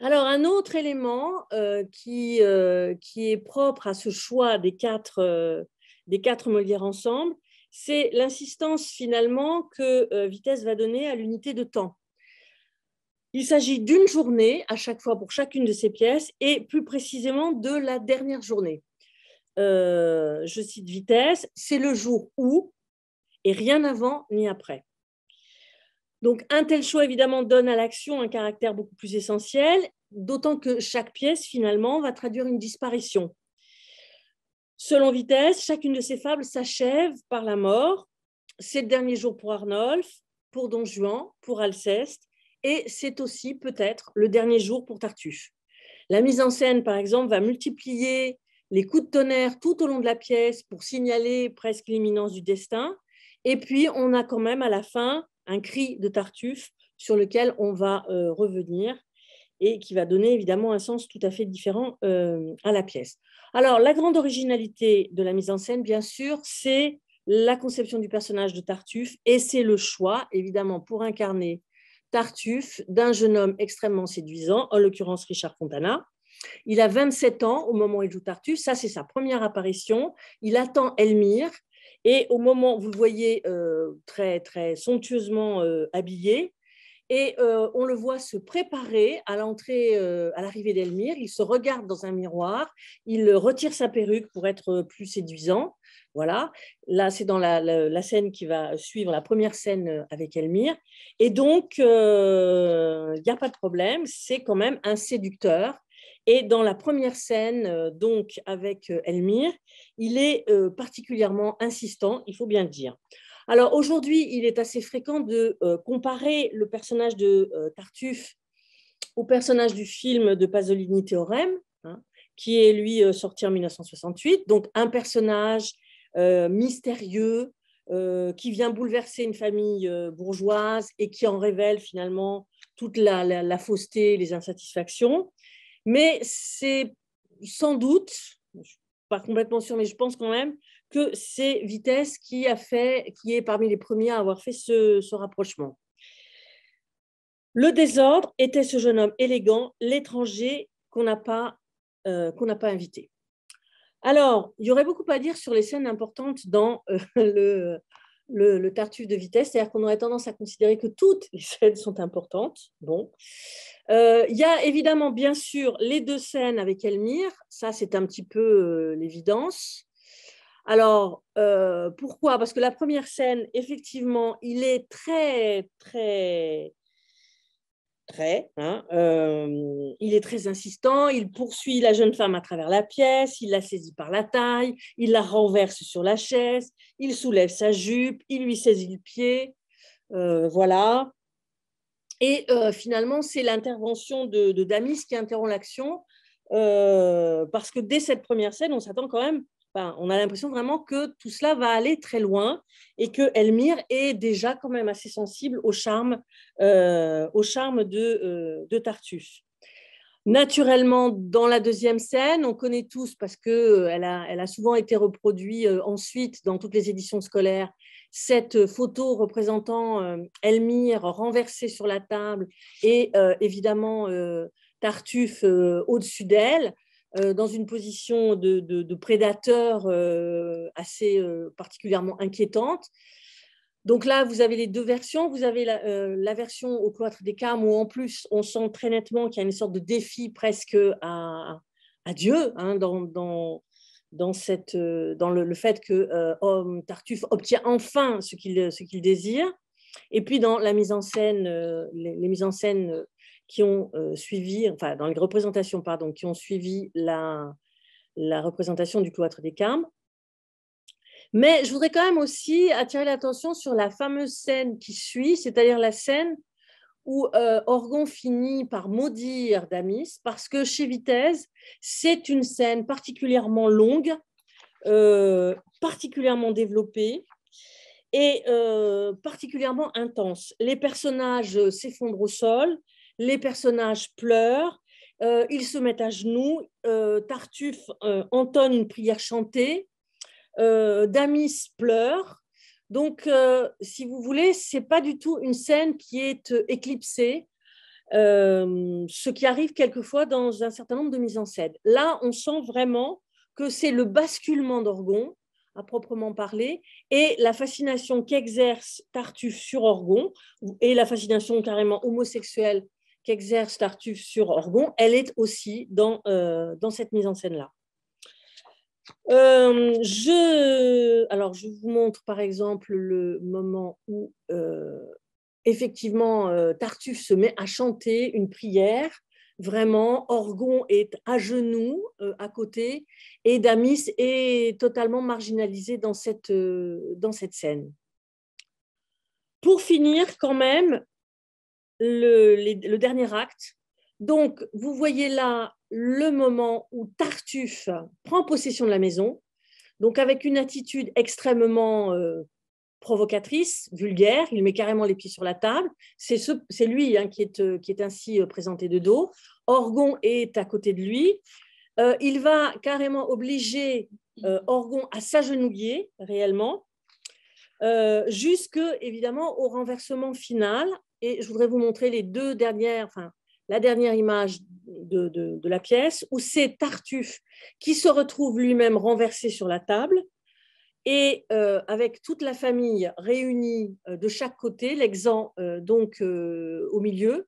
Alors un autre élément euh, euh, qui, est propre à ce choix des quatre, euh, des quatre Molières ensemble, c'est l'insistance finalement que Vitesse va donner à l'unité de temps. Il s'agit d'une journée à chaque fois pour chacune de ces pièces et plus précisément de la dernière journée. Euh, je cite vitesse, c'est le jour où, et rien avant ni après. Donc un tel choix, évidemment, donne à l'action un caractère beaucoup plus essentiel, d'autant que chaque pièce, finalement, va traduire une disparition. Selon Vitesse, chacune de ces fables s'achève par la mort. C'est le dernier jour pour Arnolphe, pour Don Juan, pour Alceste, et c'est aussi peut-être le dernier jour pour Tartuffe. La mise en scène, par exemple, va multiplier les coups de tonnerre tout au long de la pièce pour signaler presque l'imminence du destin. Et puis, on a quand même à la fin un cri de Tartuffe sur lequel on va euh, revenir et qui va donner évidemment un sens tout à fait différent euh, à la pièce. Alors, la grande originalité de la mise en scène, bien sûr, c'est la conception du personnage de Tartuffe et c'est le choix, évidemment, pour incarner Tartuffe d'un jeune homme extrêmement séduisant, en l'occurrence Richard Fontana, il a 27 ans au moment où il joue Tartu. ça c'est sa première apparition. Il attend Elmire et au moment, vous le voyez euh, très, très somptueusement euh, habillé, et euh, on le voit se préparer à l'entrée, à l'arrivée d'Elmire. Il se regarde dans un miroir, il retire sa perruque pour être plus séduisant. Voilà, là c'est dans la, scène qui va suivre, la première scène avec Elmire. Et donc, il n'y a pas de problème, c'est quand même un séducteur et dans la première scène, euh, donc avec euh, Elmire, il est euh, particulièrement insistant, il faut bien le dire. Alors aujourd'hui, il est assez fréquent de comparer le personnage de Tartuffe au personnage du film de Pasolini Théorème, hein, qui est lui sorti en 1968. Donc un personnage mystérieux qui vient bouleverser une famille bourgeoise et qui en révèle finalement toute la, la fausseté, les insatisfactions. Mais c'est sans doute, je suis pas complètement sûr, mais je pense quand même que c'est Vitesse qui a fait, qui est parmi les premiers à avoir fait ce, rapprochement. Le désordre était ce jeune homme élégant, l'étranger qu'on n'a pas, euh, qu'on n'a pas invité. Alors, il y aurait beaucoup à dire sur les scènes importantes dans euh, le, le, le tartuffe de vitesse, c'est-à-dire qu'on aurait tendance à considérer que toutes les scènes sont importantes. Bon, euh, il y a évidemment bien sûr les deux scènes avec Elmire, ça c'est un petit peu euh, l'évidence. Alors euh, pourquoi Parce que la première scène, effectivement, il est très très Hein, euh, il est très insistant, il poursuit la jeune femme à travers la pièce, il la saisit par la taille, il la renverse sur la chaise, il soulève sa jupe, il lui saisit le pied, euh, voilà. Et euh, finalement, c'est l'intervention de, de, Damis qui interrompt l'action, parce que dès cette première scène, on s'attend quand même on a l'impression vraiment que tout cela va aller très loin et que Elmire est déjà quand même assez sensible au charme, euh, de, euh, Tartuffe. Naturellement, dans la deuxième scène, on connaît tous parce qu'elle euh, a, souvent été reproduite euh, ensuite dans toutes les éditions scolaires, cette photo représentant Elmire renversée sur la table et évidemment Tartuffe au-dessus d'elle. Euh, dans une position de, prédateur euh, assez euh, particulièrement inquiétante. Donc là, vous avez les deux versions. Vous avez la, version au cloître des Carmes où en plus, on sent très nettement qu'il y a une sorte de défi presque à, Dieu hein, dans, dans, dans, cette, dans le, fait que Tartuffe obtient enfin ce qu'il qu'il désire. Et puis dans la mise en scène, les, les, mises en scène qui ont euh, suivi, enfin dans les représentations, pardon, qui ont suivi la, la représentation du cloître des Carmes. Mais je voudrais quand même aussi attirer l'attention sur la fameuse scène qui suit, c'est-à-dire la scène où euh, Orgon finit par maudire Damis, parce que chez Vitesse, c'est une scène particulièrement longue, euh, particulièrement développée et particulièrement intense. Les personnages s'effondrent au sol, les personnages pleurent, euh, ils se mettent à genoux, euh, Tartuffe euh, entonne une prière chantée, Damis pleure. Donc, si vous voulez, ce n'est pas du tout une scène qui est éclipsée, ce qui arrive quelquefois dans un certain nombre de mises en scène. Là, on sent vraiment que c'est le basculement d'Orgon, à proprement parler, et la fascination qu'exerce Tartuffe sur Orgon, et la fascination carrément homosexuelle qu'exerce Tartuffe sur Orgon, elle est aussi dans, euh, cette mise en scène-là. Euh, je, alors, je vous montre par exemple le moment où euh, effectivement Tartuffe se met à chanter une prière. Vraiment, Orgon est à genoux à côté et Damis est totalement marginalisé dans cette scène. Pour finir, quand même, le, dernier acte. Donc, vous voyez là le moment où Tartuffe prend possession de la maison, donc avec une attitude extrêmement euh, provocatrice, vulgaire, il met carrément les pieds sur la table. C'est lui hein, euh, qui, est, ainsi euh, présenté de dos. Orgon est à côté de lui. il va carrément obliger Orgon à s'agenouiller réellement, jusque évidemment au renversement final et je voudrais vous montrer les deux dernières, enfin, la dernière image de, de, la pièce, où c'est Tartuffe qui se retrouve lui-même renversé sur la table, et euh, avec toute la famille réunie euh, de chaque côté, l'exemple euh, donc au milieu.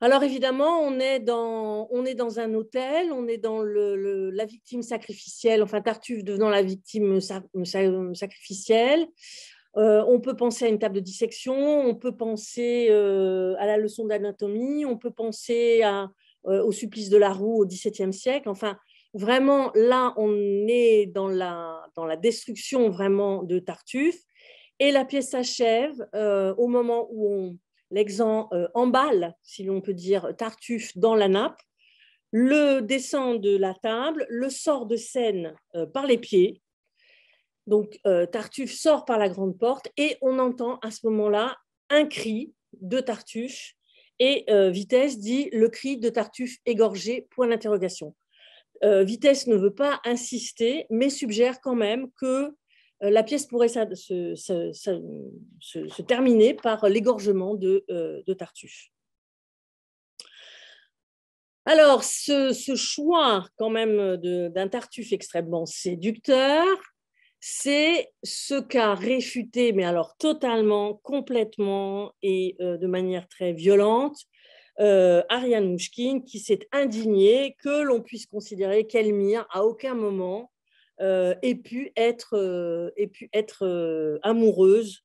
Alors évidemment, on est dans, on est dans un hôtel, on est dans le, la victime sacrificielle, enfin Tartuffe devenant la victime sacrificielle. Euh, on peut penser à une table de dissection, on peut penser euh, à la leçon d'anatomie, on peut penser euh, au supplice de la roue au XVIIe siècle. Enfin, vraiment, là, on est dans la, dans la destruction vraiment de Tartuffe. Et la pièce s'achève au moment où l'exemple emballe, si l'on peut dire, Tartuffe dans la nappe, le descend de la table, le sort de scène par les pieds, donc euh, Tartuffe sort par la grande porte et on entend à ce moment-là un cri de Tartuffe et euh, Vitesse dit le cri de Tartuffe égorgé, point d'interrogation. Euh, Vitesse ne veut pas insister, mais suggère quand même que la pièce pourrait se, terminer par l'égorgement de, Tartuffe. Alors, ce, ce choix quand même d'un Tartuffe extrêmement séducteur, c'est ce qu'a réfuté, mais alors totalement, complètement et euh, de manière très violente, euh, Ariane Mouchkine, qui s'est indignée que l'on puisse considérer qu'Elmire, à aucun moment, euh, ait pu être, amoureuse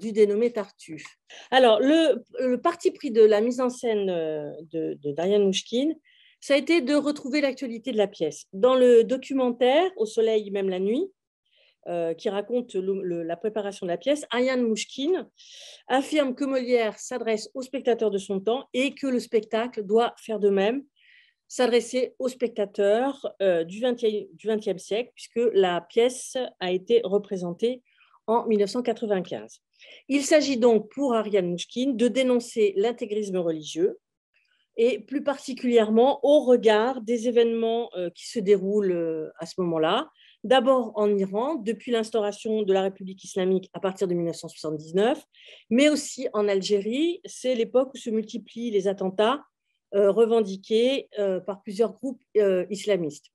du dénommé Tartuffe. Alors, le, parti pris de la mise en scène de, de Darian Mouchkine, ça a été de retrouver l'actualité de la pièce. Dans le documentaire Au soleil, même la nuit, euh, qui raconte la préparation de la pièce, Ariane Mouchkine affirme que Molière s'adresse aux spectateurs de son temps et que le spectacle doit faire de même, s'adresser aux spectateurs euh, du XXe siècle, puisque la pièce a été représentée en 1995. Il s'agit donc pour Ariane Mouchkine de dénoncer l'intégrisme religieux, et plus particulièrement au regard des événements euh, qui se déroulent à ce moment-là, d'abord en Iran, depuis l'instauration de la République islamique à partir de 1979, mais aussi en Algérie. C'est l'époque où se multiplient les attentats euh, revendiqués euh, par plusieurs groupes euh, islamistes.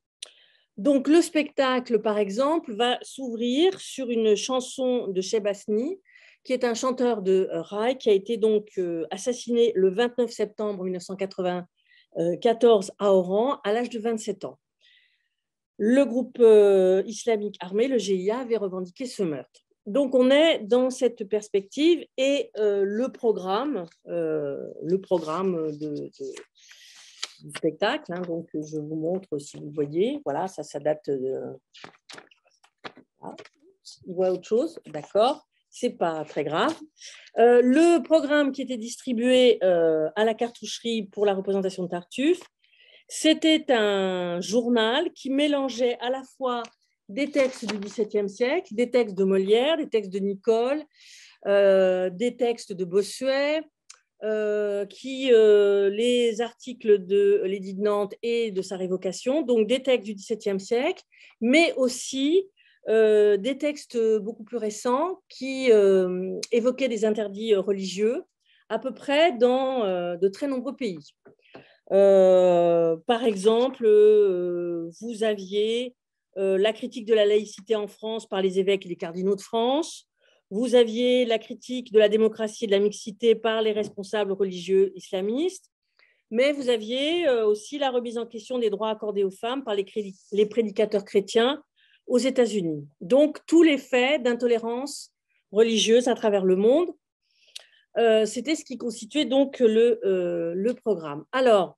Donc le spectacle, par exemple, va s'ouvrir sur une chanson de Shebasni, qui est un chanteur de Rai, qui a été donc assassiné le 29 septembre 1994 à Oran à l'âge de 27 ans le groupe euh, islamique armé, le GIA, avait revendiqué ce meurtre. Donc on est dans cette perspective et euh, le programme, euh, le programme de, du spectacle, hein, donc je vous montre si vous voyez, voilà, ça, s'adapte, de... Ah, voit autre chose, d'accord, c'est pas très grave. le programme qui était distribué à la cartoucherie pour la représentation de Tartuffe, c'était un journal qui mélangeait à la fois des textes du XVIIe siècle, des textes de Molière, des textes de Nicole, euh, des textes de Bossuet, euh, qui euh, les articles de l'édit de Nantes et de sa révocation, donc des textes du XVIIe siècle, mais aussi des textes beaucoup plus récents qui évoquaient des interdits religieux, à peu près dans de très nombreux pays. Euh, par exemple, euh, vous aviez euh, la critique de la laïcité en France par les évêques et les cardinaux de France. Vous aviez la critique de la démocratie et de la mixité par les responsables religieux islamistes mais vous aviez aussi la remise en question des droits accordés aux femmes par les, prédicateurs chrétiens aux États-Unis. Donc, tous les faits d'intolérance religieuse à travers le monde, c'était ce qui constituait donc le, le programme. Alors,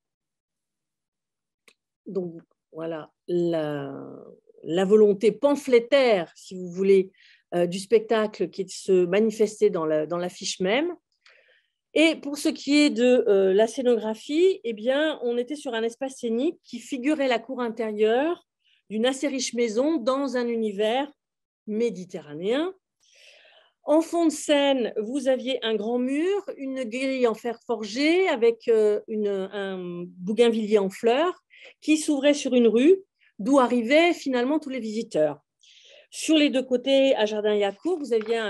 donc voilà, la, volonté pamphlétaire, si vous voulez, euh, du spectacle qui se manifestait dans, la, l'affiche même. Et pour ce qui est de euh, la scénographie, eh bien, on était sur un espace scénique qui figurait la cour intérieure d'une assez riche maison dans un univers méditerranéen. En fond de scène, vous aviez un grand mur, une grille en fer forgé avec euh, un bougainvillier en fleurs qui s'ouvrait sur une rue, d'où arrivaient finalement tous les visiteurs. Sur les deux côtés, à Jardin Yacourt, vous aviez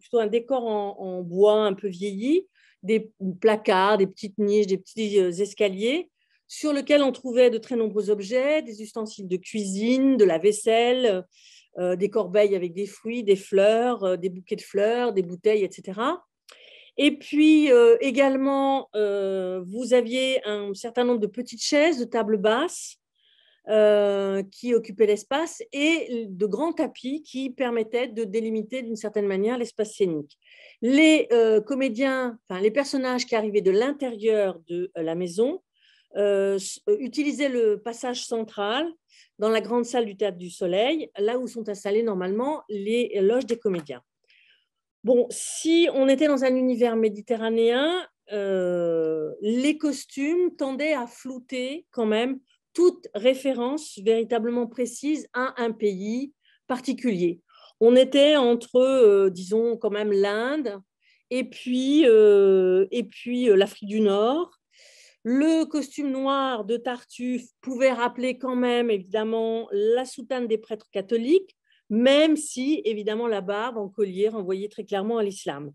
plutôt un décor en, bois un peu vieilli, des placards, des petites niches, des petits euh, escaliers, sur lesquels on trouvait de très nombreux objets, des ustensiles de cuisine, de la vaisselle, euh, des corbeilles avec des fruits, des fleurs, euh, des bouquets de fleurs, des bouteilles, etc. Et puis euh, également, euh, vous aviez un certain nombre de petites chaises, de tables basses euh, qui occupaient l'espace et de grands tapis qui permettaient de délimiter d'une certaine manière l'espace scénique. Les comédiens, enfin les personnages qui arrivaient de l'intérieur de la maison utilisaient le passage central dans la grande salle du Théâtre du Soleil, là où sont installées normalement les loges des comédiens. Bon, si on était dans un univers méditerranéen, euh, les costumes tendaient à flouter quand même toute référence véritablement précise à un pays particulier. On était entre, euh, disons, quand même l'Inde et puis, euh, et puis l'Afrique du Nord. Le costume noir de Tartuffe pouvait rappeler quand même, évidemment, la soutane des prêtres catholiques, même si, évidemment, la barbe en collier renvoyait très clairement à l'islam.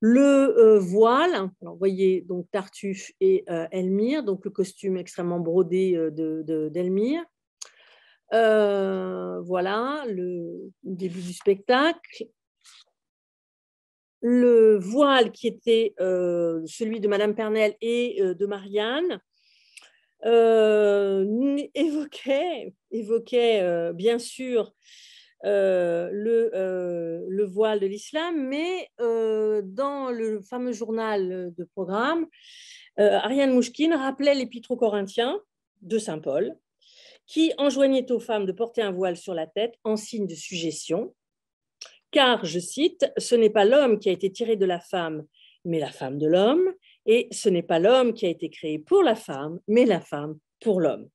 Le euh, voile, vous voyez donc Tartuffe et euh, Elmire, donc le costume extrêmement brodé euh, d'Elmire. voilà le début du spectacle. Le voile qui était celui de Madame Pernelle et de Marianne évoquait, évoquait bien sûr euh, euh, le, voile de l'islam, mais euh, dans le fameux journal de programme, Ariane Mouchkine rappelait l'épître aux Corinthiens de Saint Paul, qui enjoignait aux femmes de porter un voile sur la tête en signe de suggestion, car, je cite, ce n'est pas l'homme qui a été tiré de la femme, mais la femme de l'homme, et ce n'est pas l'homme qui a été créé pour la femme, mais la femme pour l'homme.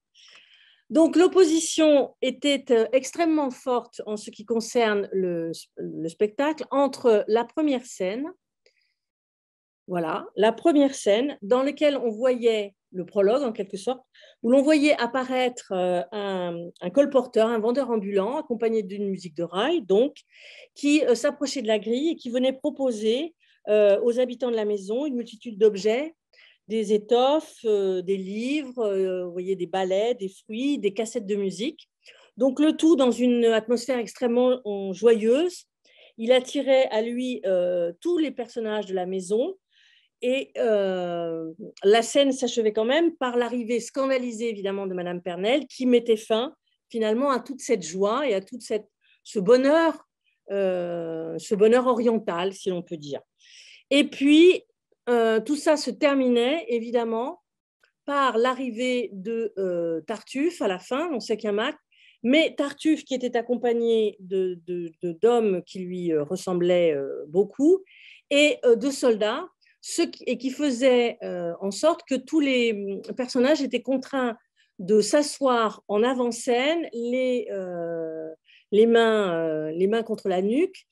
Donc l'opposition était euh, extrêmement forte en ce qui concerne le, spectacle entre la première scène, voilà, la première scène dans laquelle on voyait le prologue en quelque sorte, où l'on voyait apparaître euh, un, colporteur, un vendeur ambulant, accompagné d'une musique de rail, donc, qui euh, s'approchait de la grille et qui venait proposer aux habitants de la maison une multitude d'objets des étoffes, euh, des livres, euh, vous voyez, des ballets, des fruits, des cassettes de musique. Donc le tout dans une atmosphère extrêmement euh, joyeuse. Il attirait à lui tous les personnages de la maison. Et la scène s'achevait quand même par l'arrivée scandalisée évidemment de Madame Pernel, qui mettait fin finalement à toute cette joie et à tout ce bonheur, ce bonheur oriental, si l'on peut dire. Et puis euh, tout ça se terminait évidemment par l'arrivée de euh, Tartuffe à la fin, on sait qu'il y a Mac, mais Tartuffe qui était accompagné d'hommes de, qui lui euh, ressemblaient beaucoup et de soldats, ce qui, et qui faisait en sorte que tous les mm, personnages étaient contraints de s'asseoir en avant-scène, les mains contre la nuque,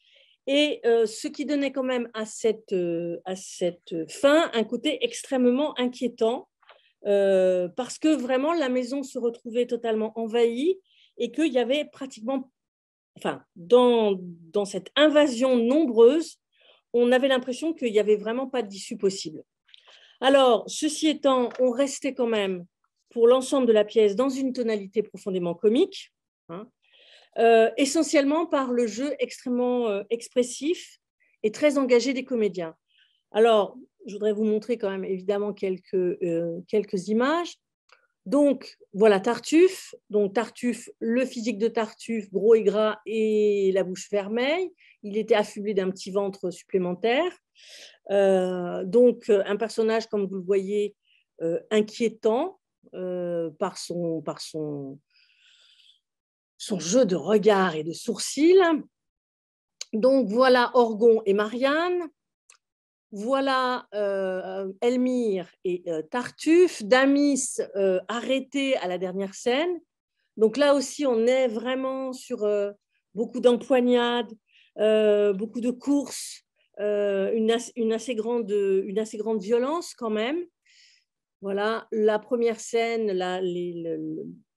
et euh, ce qui donnait quand même à cette, euh, à cette fin un côté extrêmement inquiétant, euh, parce que vraiment la maison se retrouvait totalement envahie et qu'il y avait pratiquement, enfin, dans, dans cette invasion nombreuse, on avait l'impression qu'il n'y avait vraiment pas d'issue possible. Alors, ceci étant, on restait quand même, pour l'ensemble de la pièce, dans une tonalité profondément comique. Hein, euh, essentiellement par le jeu extrêmement euh, expressif et très engagé des comédiens. Alors, je voudrais vous montrer quand même évidemment quelques, euh, quelques images. Donc voilà Tartuffe, donc Tartuffe, le physique de Tartuffe, gros et gras et la bouche vermeille. Il était affublé d'un petit ventre supplémentaire. donc un personnage, comme vous le voyez, inquiétant par, son, par, son, son jeu de regard et de sourcils. Donc voilà Orgon et Marianne, voilà euh, Elmire et euh, Tartuffe, Damis euh, arrêté à la dernière scène. Donc là aussi, on est vraiment sur beaucoup d'empoignades, beaucoup de courses, une, assez grande, une assez grande violence quand même. Voilà, la première scène, la, les,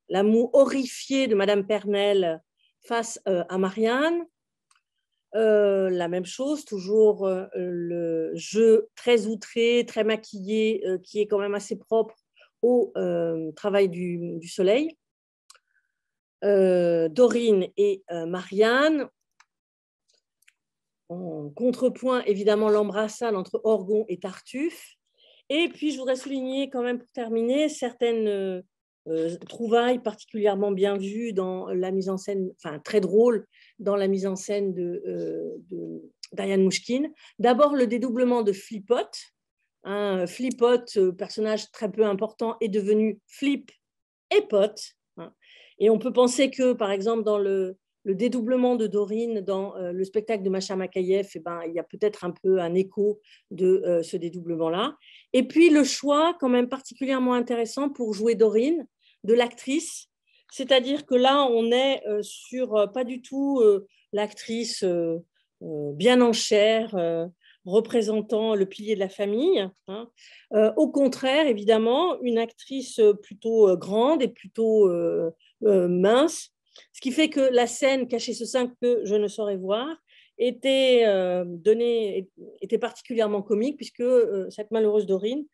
l'amour horrifié de Madame Pernel face euh, à Marianne. Euh, la même chose, toujours euh, le jeu très outré, très maquillé, qui est quand même assez propre au travail du, du soleil. Dorine et Marianne. En contrepoint, évidemment, l'embrassade entre Orgon et Tartuffe. Et puis, je voudrais souligner quand même pour terminer certaines euh, trouvailles trouvaille particulièrement bien vue dans la mise en scène, enfin très drôle dans la mise en scène euh, de, Diane Mouchkine. D'abord le dédoublement de Flipot. Hein, Flipot, euh, personnage très peu important, est devenu Flip et Pot. Hein. Et on peut penser que, par exemple, dans le, dédoublement de Dorine dans le spectacle de Macha Makayev, eh ben, il y a peut-être un peu un écho de ce dédoublement-là. Et puis le choix, quand même particulièrement intéressant pour jouer Dorine, de l'actrice. C'est-à-dire que là, on est euh, sur euh, pas du tout euh, l'actrice bien en chair, représentant le pilier de la famille. Hein. au contraire, évidemment, une actrice plutôt grande et plutôt mince, ce qui fait que la scène cachée ce sein que je ne saurais voir était, donnée, était particulièrement comique puisque cette malheureuse Dorine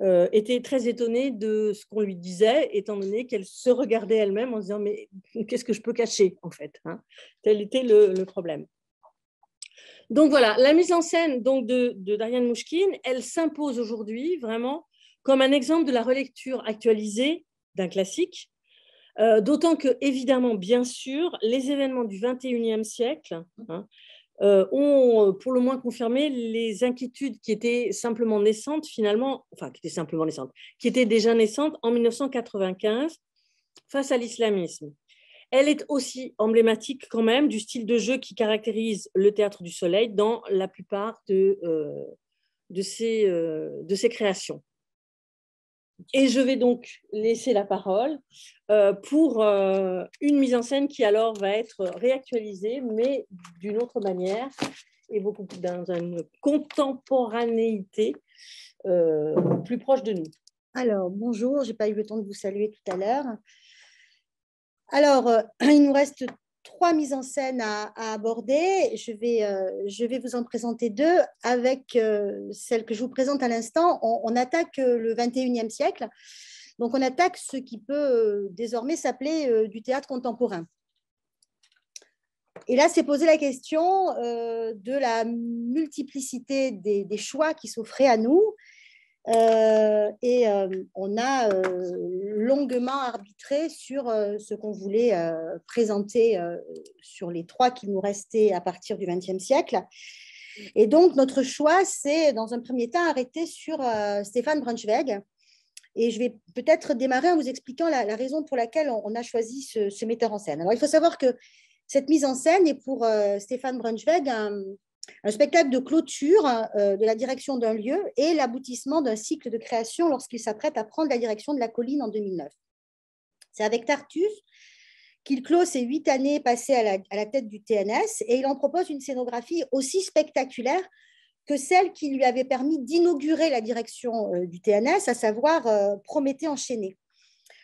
euh, était très étonnée de ce qu'on lui disait, étant donné qu'elle se regardait elle-même en se disant Mais qu'est-ce que je peux cacher, en fait hein Tel était le, problème. Donc voilà, la mise en scène donc, de, de Darian Mouchkine, elle s'impose aujourd'hui vraiment comme un exemple de la relecture actualisée d'un classique, euh, d'autant que, évidemment, bien sûr, les événements du 21e siècle, hein, euh, ont euh, pour le moins confirmé les inquiétudes qui étaient simplement naissantes finalement, enfin qui étaient simplement naissantes, qui étaient déjà naissantes en 1995 face à l'islamisme. Elle est aussi emblématique quand même du style de jeu qui caractérise le théâtre du soleil dans la plupart de, euh, de ses créations. Et je vais donc laisser la parole euh, pour euh, une mise en scène qui alors va être réactualisée, mais d'une autre manière et beaucoup dans une contemporanéité euh, plus proche de nous. Alors, bonjour, j'ai pas eu le temps de vous saluer tout à l'heure. Alors, il nous reste trois mises en scène à, aborder. Je vais, euh, je vais vous en présenter deux. Avec euh, celle que je vous présente à l'instant, on, attaque euh, le 21e siècle. Donc on attaque ce qui peut désormais s'appeler du théâtre contemporain. Et là, c'est poser la question de la multiplicité des, des choix qui s'offraient à nous euh, et euh, on a euh, longuement arbitré sur ce qu'on voulait présenter sur les trois qui nous restaient à partir du XXe siècle. Et donc, notre choix c'est dans un premier temps, arrêter sur Stéphane Brunschweig, et je vais peut-être démarrer en vous expliquant la, raison pour laquelle on, a choisi ce, metteur en scène. Alors, il faut savoir que cette mise en scène est pour Stéphane Brunschweig un, un spectacle de clôture euh, de la direction d'un lieu et l'aboutissement d'un cycle de création lorsqu'il s'apprête à prendre la direction de la colline en 2009. C'est avec Tartus qu'il clôt ses huit années passées à la, tête du TNS et il en propose une scénographie aussi spectaculaire que celle qui lui avait permis d'inaugurer la direction euh, du TNS, à savoir euh, Prométhée enchaîné.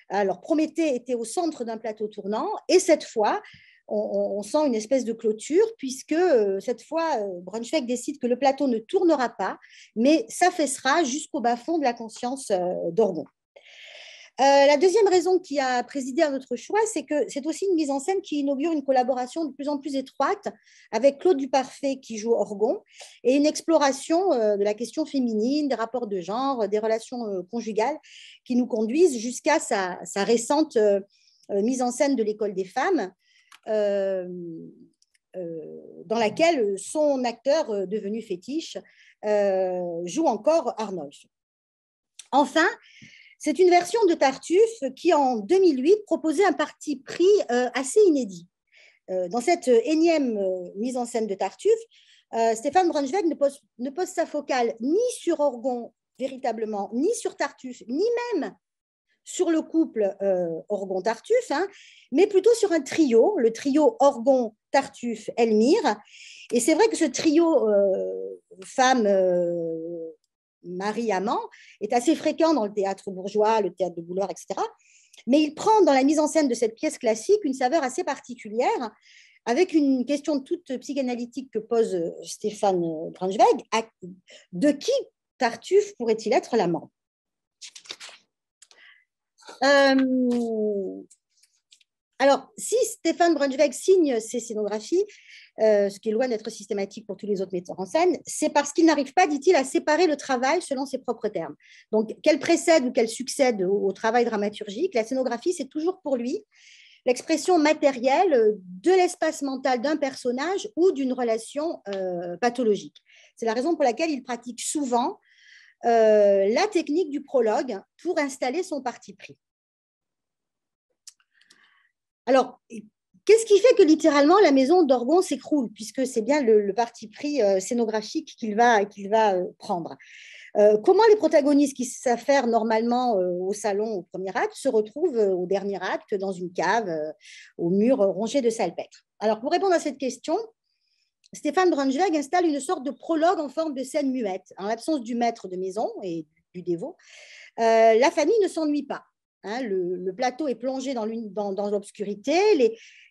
Alors Prométhée était au centre d'un plateau tournant et cette fois, on, sent une espèce de clôture, puisque euh, cette fois, euh, décide que le plateau ne tournera pas, mais s'affaissera jusqu'au bas-fond de la conscience euh, d'Orgon. Euh, la deuxième raison qui a présidé à notre choix, c'est que c'est aussi une mise en scène qui inaugure une collaboration de plus en plus étroite avec Claude Duparfait qui joue Orgon et une exploration de la question féminine, des rapports de genre, des relations conjugales qui nous conduisent jusqu'à sa, récente mise en scène de l'école des femmes, euh, euh, dans laquelle son acteur euh, devenu fétiche joue encore Arnolphe. Enfin, c'est une version de Tartuffe qui, en 2008, proposait un parti pris assez inédit. dans cette énième mise en scène de Tartuffe, Stéphane Brunsweg ne pose, ne pose sa focale ni sur Orgon véritablement, ni sur Tartuffe, ni même sur le couple euh, Orgon-Tartuffe, hein, mais plutôt sur un trio, le trio Orgon-Tartuffe-Elmire. Et c'est vrai que ce trio euh, femme euh, mari amant est assez fréquent dans le théâtre bourgeois, le théâtre de bouloir etc. Mais il prend dans la mise en scène de cette pièce classique une saveur assez particulière, avec une question toute psychanalytique que pose Stéphane Brunsweg, de qui Tartuffe pourrait-il être l'amant euh, alors, si Stéphane Brunsweg signe ses scénographies, euh, ce qui est loin d'être systématique pour tous les autres metteurs en scène, c'est parce qu'il n'arrive pas, dit-il, à séparer le travail selon ses propres termes. Donc, qu'elle précède ou qu'elle succède au, travail dramaturgique, la scénographie, c'est toujours pour lui l'expression matérielle de l'espace mental d'un personnage ou d'une relation euh, pathologique. C'est la raison pour laquelle il pratique souvent euh, la technique du prologue pour installer son parti pris. Alors, qu'est-ce qui fait que littéralement la maison d'Orgon s'écroule, puisque c'est bien le, parti pris euh, scénographique qu'il va, qu'il va euh, prendre Comment les protagonistes qui s'affairent normalement au salon au premier acte se retrouvent au dernier acte dans une cave, au mur rongé de salpêtre Alors, pour répondre à cette question, Stéphane Brunschweig installe une sorte de prologue en forme de scène muette. En l'absence du maître de maison et du dévot, euh, la famille ne s'ennuie pas. Hein. le, plateau est plongé dans l'obscurité,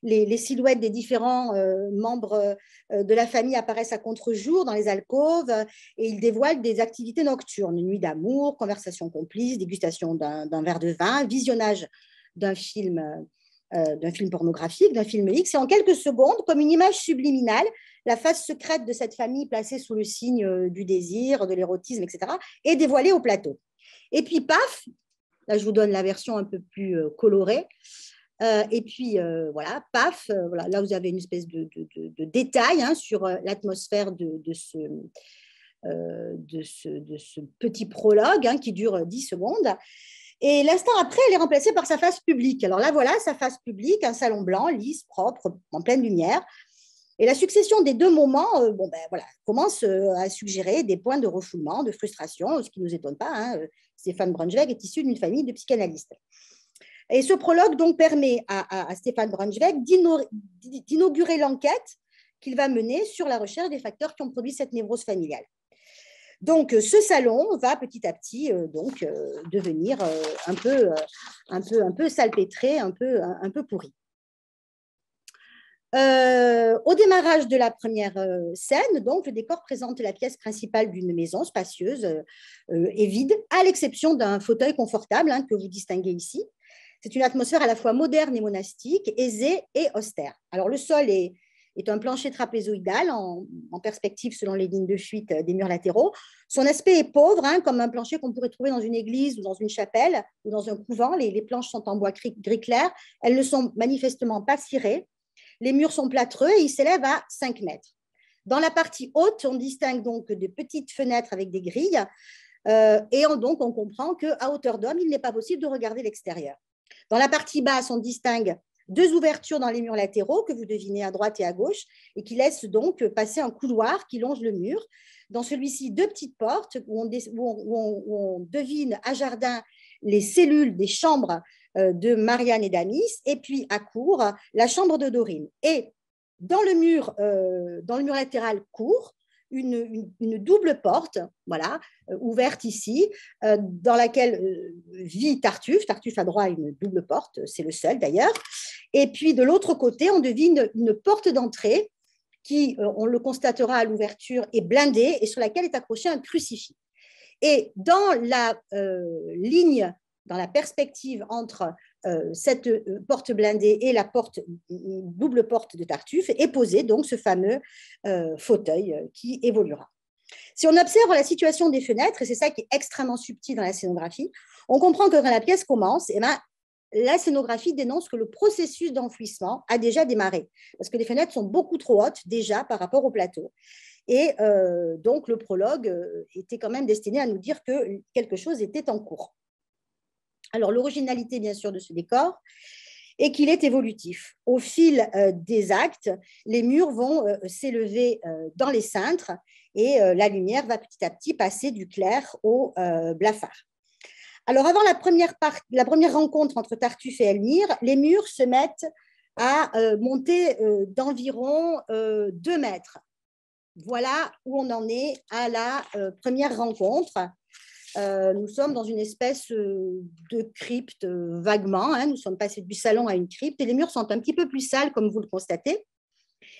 les, silhouettes des différents euh, membres euh, de la famille apparaissent à contre-jour dans les alcôves et ils dévoilent des activités nocturnes, nuit d'amour, conversation complice, dégustation d'un verre de vin, visionnage d'un film euh, d'un film pornographique, d'un film X, et en quelques secondes, comme une image subliminale, la face secrète de cette famille placée sous le signe euh, du désir, de l'érotisme, etc., est dévoilée au plateau. Et puis, paf, là je vous donne la version un peu plus euh, colorée, et puis voilà, paf, voilà, là vous avez une espèce de, détail sur l'atmosphère ce, de, ce, petit prologue hein, qui dure 10 secondes. Et l'instant après, elle est remplacée par sa face publique. Alors là, voilà sa face publique, un salon blanc, lisse, propre, en pleine lumière. Et la succession des deux moments euh, bon, ben, voilà, commence euh, à suggérer des points de refoulement, de frustration, ce qui ne nous étonne pas. Hein, euh, Stéphane Brunschweig est issu d'une famille de psychanalystes. Et ce prologue donc permet à, Stéphane Brunschweig d'inaugurer l'enquête qu'il va mener sur la recherche des facteurs qui ont produit cette névrose familiale. Donc, euh, ce salon va petit à petit euh, donc euh, devenir un peu, un peu, un peu salpêtré, un peu, un peu pourri. au démarrage de la première scène, donc, le décor présente la pièce principale d'une maison spacieuse et vide, à l'exception d'un fauteuil confortable hein, que vous distinguez ici. C'est une atmosphère à la fois moderne et monastique, aisée et austère. Alors le sol est est un plancher trapézoïdal en, perspective selon les lignes de fuite euh, des murs latéraux. Son aspect est pauvre, hein, comme un plancher qu'on pourrait trouver dans une église ou dans une chapelle ou dans un couvent. Les, planches sont en bois gris, clair. Elles ne sont manifestement pas cirées. Les murs sont plâtreux et ils s'élèvent à 5 mètres. Dans la partie haute, on distingue donc de petites fenêtres avec des grilles. Euh, et donc, on comprend qu'à hauteur d'homme, il n'est pas possible de regarder l'extérieur. Dans la partie basse, on distingue deux ouvertures dans les murs latéraux que vous devinez à droite et à gauche et qui laissent donc passer un couloir qui longe le mur. Dans celui-ci, deux petites portes où on, devine à jardin les cellules des chambres euh, de Marianne et d'Amis et puis à court la chambre de Dorine. Et dans le mur, euh, dans le mur latéral court, une, une, double porte, voilà, euh, ouverte ici, dans laquelle vit Tartuffe. Tartuffe a droit à une double porte, c'est le seul d'ailleurs. Et puis de l'autre côté, on devine une porte d'entrée qui, euh, on le constatera à l'ouverture, est blindée et sur laquelle est accroché un crucifix. Et dans la euh, ligne, dans la perspective entre euh, cette porte blindée et la porte, double porte de Tartuffe, est posé donc ce fameux fauteuil qui évoluera. Si on observe la situation des fenêtres, et c'est ça qui est extrêmement subtil dans la scénographie, on comprend que quand la pièce commence, eh bien, la scénographie dénonce que le processus d'enfouissement a déjà démarré, parce que les fenêtres sont beaucoup trop hautes déjà par rapport au plateau. Et euh, donc le prologue euh, était quand même destiné à nous dire que quelque chose était en cours. Alors l'originalité, bien sûr, de ce décor est qu'il est évolutif. Au fil euh, des actes, les murs vont s'élever dans les cintres et la lumière va petit à petit passer du clair au blafard. Alors, avant la première, rencontre entre Tartuffe et Elmire, les murs se mettent à euh, monter euh, d'environ 2 euh, mètres. Voilà où on en est à la première rencontre. nous sommes dans une espèce de crypte vaguement. Hein. nous sommes passés du salon à une crypte et les murs sont un petit peu plus sales, comme vous le constatez.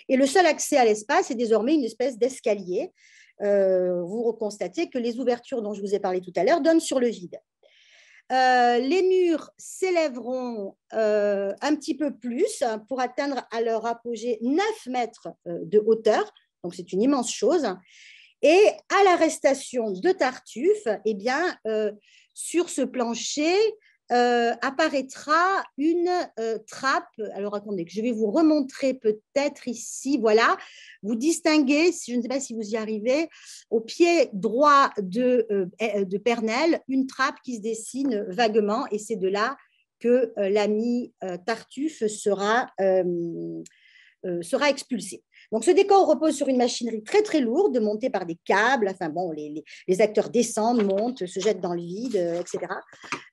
Et le seul accès à l'espace est désormais une espèce d'escalier. vous constatez que les ouvertures dont je vous ai parlé tout à l'heure donnent sur le vide. Euh, les murs s'élèveront euh, un petit peu plus pour atteindre à leur apogée 9 mètres euh, de hauteur. Donc c'est une immense chose. Et à l'arrestation de Tartuffe, eh bien, sur ce plancher, euh, apparaîtra une euh, trappe. Alors attendez, je vais vous remontrer peut-être ici. Voilà, vous distinguez, je ne sais pas si vous y arrivez, au pied droit de, euh, eh, de Pernel, une trappe qui se dessine vaguement, et c'est de là que l'ami Tartuffe sera, sera expulsé. Donc ce décor repose sur une machinerie très très lourde, montée par des câbles. Enfin bon, les, acteurs descendent, montent, se jettent dans le vide, euh, etc.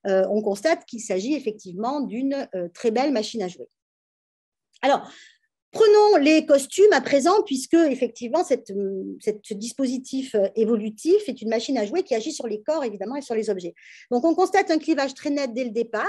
Euh, on constate qu'il s'agit effectivement d'une euh, très belle machine à jouer. Alors, Prenons les costumes à présent, puisque effectivement, cette, ce dispositif évolutif est une machine à jouer qui agit sur les corps, évidemment, et sur les objets. Donc, on constate un clivage très net dès le départ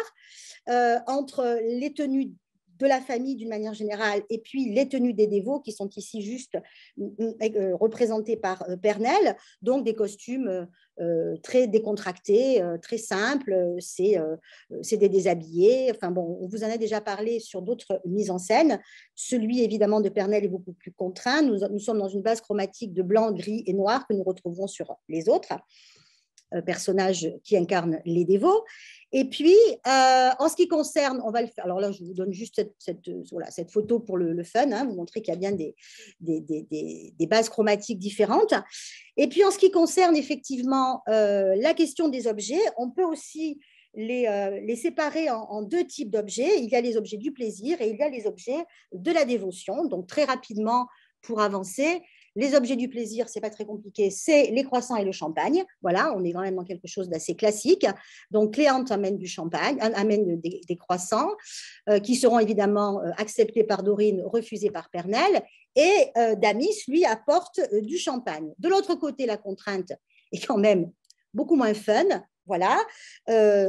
entre les tenues de la famille d'une manière générale, et puis les tenues des dévots qui sont ici juste mm, mm, euh, représentées par euh, Pernel, donc des costumes euh, très décontractés, très simples, c'est des déshabillés, enfin bon, on vous en a déjà parlé sur d'autres mises en scène, celui évidemment de Pernel est beaucoup plus contraint, nous, nous sommes dans une base chromatique de blanc, gris et noir que nous retrouvons sur les autres. Euh, personnages qui incarnent les dévots. Et puis, euh, en ce qui concerne, on va le faire. Alors là, je vous donne juste cette, euh, photo pour le, fun, hein, vous montrer qu'il y a bien des bases chromatiques différentes. Et puis, en ce qui concerne effectivement la question des objets, on peut aussi les, séparer en, deux types d'objets. Il y a les objets du plaisir et il y a les objets de la dévotion. Donc, très rapidement, pour avancer, les objets du plaisir, c'est pas très compliqué, c'est les croissants et le champagne. Voilà, on est quand même dans quelque chose d'assez classique. Donc, Cléante amène du champagne, euh, amène des, croissants euh, qui seront évidemment euh, acceptés par Dorine, refusés par Pernel. Et Damis, lui, apporte du champagne. De l'autre côté, la contrainte est quand même beaucoup moins fun. Voilà,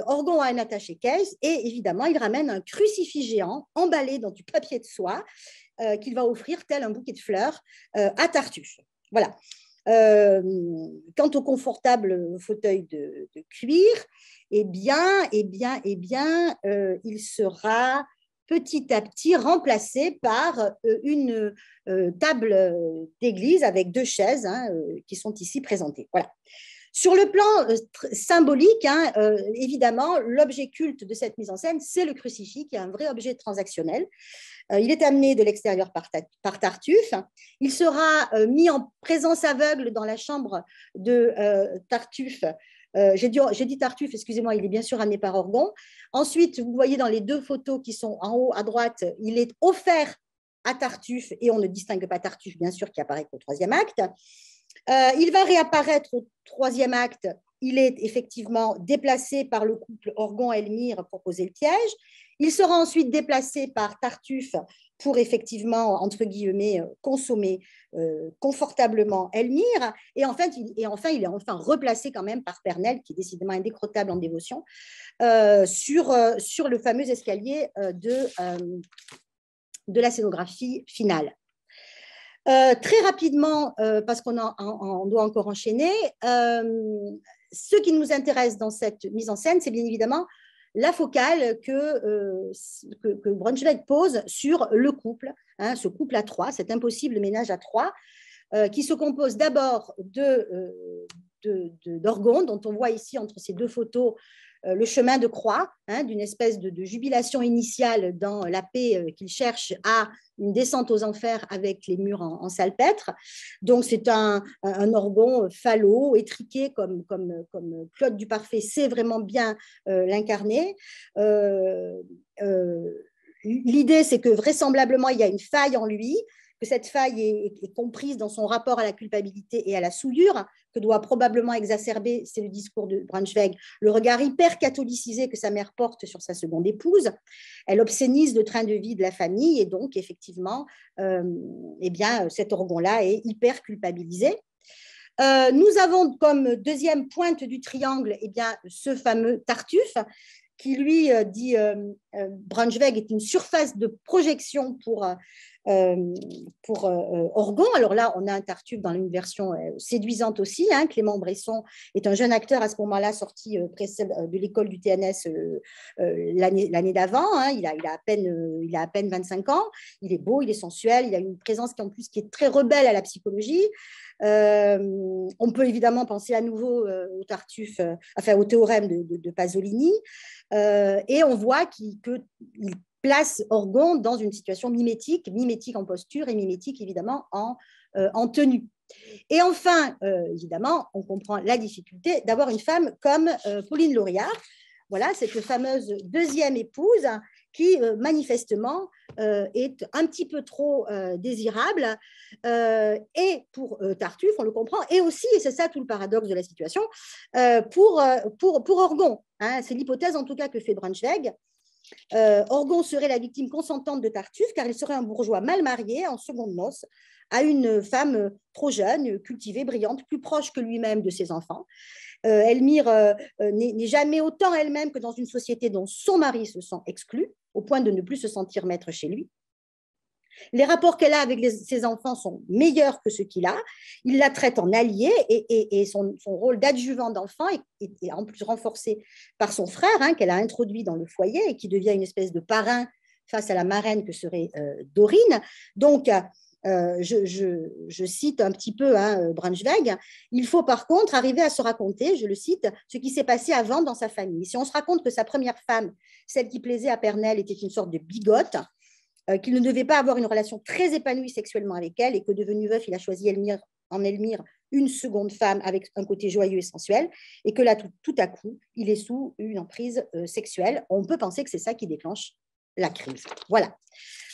Orgon a un attaché case et évidemment, il ramène un crucifix géant emballé dans du papier de soie euh, qu'il va offrir, tel un bouquet de fleurs, euh, à Tartuffe. Voilà. Euh, quant au confortable fauteuil de, cuir, eh bien, eh bien, eh bien, il sera petit à petit remplacé par une table d'église avec deux chaises hein, qui sont ici présentées. Voilà. Sur le plan euh, symbolique, hein, euh, évidemment, l'objet culte de cette mise en scène, c'est le crucifix, qui est un vrai objet transactionnel. Euh, il est amené de l'extérieur par, Tartuffe. Il sera mis en présence aveugle dans la chambre de Tartuffe j'ai dit, dit, Tartuffe, excusez-moi, il est bien sûr amené par Orgon. Ensuite, vous voyez dans les deux photos qui sont en haut à droite, il est offert à Tartuffe, et on ne distingue pas Tartuffe, bien sûr, qui apparaît qu'au troisième acte. Euh, il va réapparaître au troisième acte. Il est effectivement déplacé par le couple Orgon-Elmire pour poser le piège. Il sera ensuite déplacé par Tartuffe pour effectivement, entre guillemets, euh, consommer euh, confortablement Elmire. Et, enfin, il est enfin replacé quand même par Pernel, qui est décidément indécrotable en dévotion, sur, le fameux escalier de la scénographie finale. Euh, très rapidement, euh, parce qu'on doit encore enchaîner, euh, ce qui nous intéresse dans cette mise en scène, c'est bien évidemment la focale que, que, pose sur le couple, hein, ce couple à trois, cet impossible ménage à trois, qui se compose d'abord de d'Orgon, dont on voit ici entre ces deux photos euh, le chemin de croix, hein, d'une espèce de, jubilation initiale dans la paix euh, qu'il cherche à une descente aux enfers avec les murs en, salpêtre. Donc c'est un, orgon falot, étriqué comme, comme, Claude du Parfait sait vraiment bien euh, l'incarner. L'idée, c'est que vraisemblablement, il y a une faille en lui, que cette faille est, comprise dans son rapport à la culpabilité et à la souillure, que doit probablement exacerber, c'est le discours de Braunschweig, le regard hyper catholicisé que sa mère porte sur sa seconde épouse. Elle obscénise le train de vie de la famille et donc, effectivement, euh, eh bien, cet orgon-là est hyper culpabilisé. Euh, nous avons comme deuxième pointe du triangle eh bien, ce fameux Tartuffe, qui lui euh, dit euh, est une surface de projection pour pour euh, euh, Orgon. Alors là, on a un Tartuffe dans une version euh, séduisante aussi. Hein. Clément Bresson est un jeune acteur à ce moment-là sorti de l'école du TNS l'année d'avant. Hein. Il, a, il, à peine, il a à peine 25 ans. Il est beau, il est sensuel, il a une présence qui en plus qui est très rebelle à la psychologie. on peut évidemment penser à nouveau au Tartuffe, enfin au théorème de, Pasolini, et on voit qu'il peut place Orgon dans une situation mimétique, mimétique en posture et mimétique évidemment en, euh, tenue. Et enfin, euh, évidemment, on comprend la difficulté d'avoir une femme comme euh, Pauline Lauriard, voilà cette fameuse deuxième épouse qui manifestement est un petit peu trop désirable et pour Tartuffe, on le comprend, et aussi, et c'est ça tout le paradoxe de la situation, pour, pour, pour Orgon. Hein. c'est l'hypothèse en tout cas que fait Braunschweig. Euh, Orgon serait la victime consentante de Tartuffe car il serait un bourgeois mal marié en seconde noce à une femme euh, trop jeune, cultivée, brillante, plus proche que lui-même de ses enfants. Euh, Elmire n'est jamais autant elle-même que dans une société dont son mari se sent exclu, au point de ne plus se sentir maître chez lui. Les rapports qu'elle a avec ses enfants sont meilleurs que ceux qu'il a. Il la traite en allié et, son, rôle d'adjuvant d'enfant est, en plus renforcé par son frère, hein, qu'elle a introduit dans le foyer et qui devient une espèce de parrain face à la marraine que serait euh, Dorine. Donc, euh, je, cite un petit peu hein, euh, il faut par contre arriver à se raconter, je le cite, ce qui s'est passé avant dans sa famille. Si on se raconte que sa première femme, celle qui plaisait à Pernel, était une sorte de bigote, euh, qu'il ne devait pas avoir une relation très épanouie sexuellement avec elle et que devenu veuf, il a choisi Elmire, en Elmire une seconde femme avec un côté joyeux et sensuel et que là, tout, à coup, il est sous une emprise euh, sexuelle. On peut penser que c'est ça qui déclenche la crise. Voilà.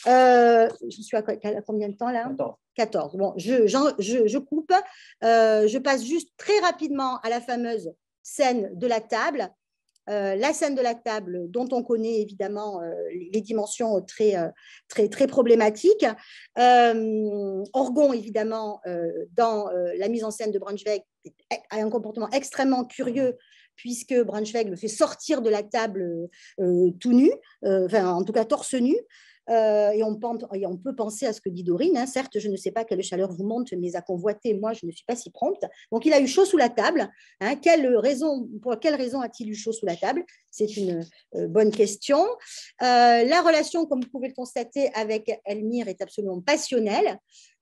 Euh, je suis à, combien de temps là 14. 14. Bon, je, je coupe. je passe juste très rapidement à la fameuse scène de la table euh, la scène de la table, dont on connaît évidemment euh, les dimensions très, euh, très, problématiques. Orgon, évidemment, dans la mise en scène de Braunschweig, a un comportement extrêmement curieux puisque Braunschweig le fait sortir de la table tout nu, enfin en tout cas torse nu, euh, et, on on peut penser à ce que dit Dorine. Hein. Certes, je ne sais pas quelle chaleur vous monte, mais à convoiter, moi, je ne suis pas si prompte. Donc, il a eu chaud sous la table. Hein. Quelle raison, pour quelle raison a-t-il eu chaud sous la table C'est une euh, bonne question. Euh, la relation, comme vous pouvez le constater, avec Elmire est absolument passionnelle.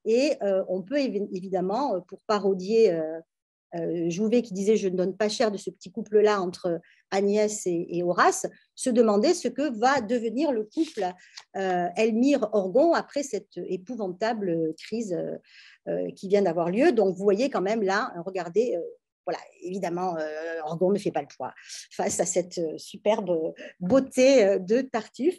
Et on peut évidemment, pour parodier euh, Jouvet qui disait Je ne donne pas cher de ce petit couple-là entre Agnès et, Horace, se demandait ce que va devenir le couple euh, Elmire-Orgon après cette épouvantable crise euh, qui vient d'avoir lieu. Donc vous voyez quand même là, regardez voilà, évidemment, Orgon ne fait pas le poids face à cette superbe beauté de Tartuffe.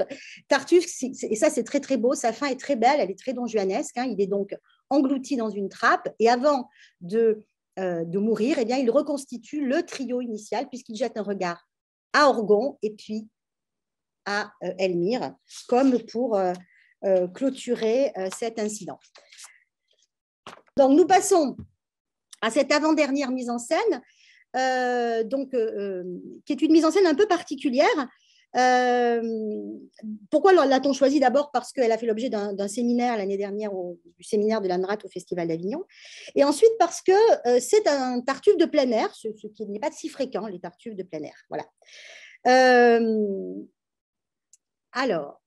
Tartuffe, et ça c'est très très beau, sa fin est très belle, elle est très donjuanesque. Hein. il est donc englouti dans une trappe et avant de euh, de mourir, eh bien, il reconstitue le trio initial puisqu'il jette un regard à Orgon et puis à euh, Elmire, comme pour euh, clôturer cet incident. Donc, nous passons à cette avant-dernière mise en scène, qui est une mise en scène un peu particulière, euh, pourquoi l'a-t-on choisi D'abord parce qu'elle a fait l'objet d'un séminaire l'année dernière, du séminaire de l'ANRAT au Festival d'Avignon. Et ensuite parce que euh, c'est un tartuffe de plein air, ce, qui n'est pas si fréquent, les tartuffes de plein air. Voilà. Euh, alors,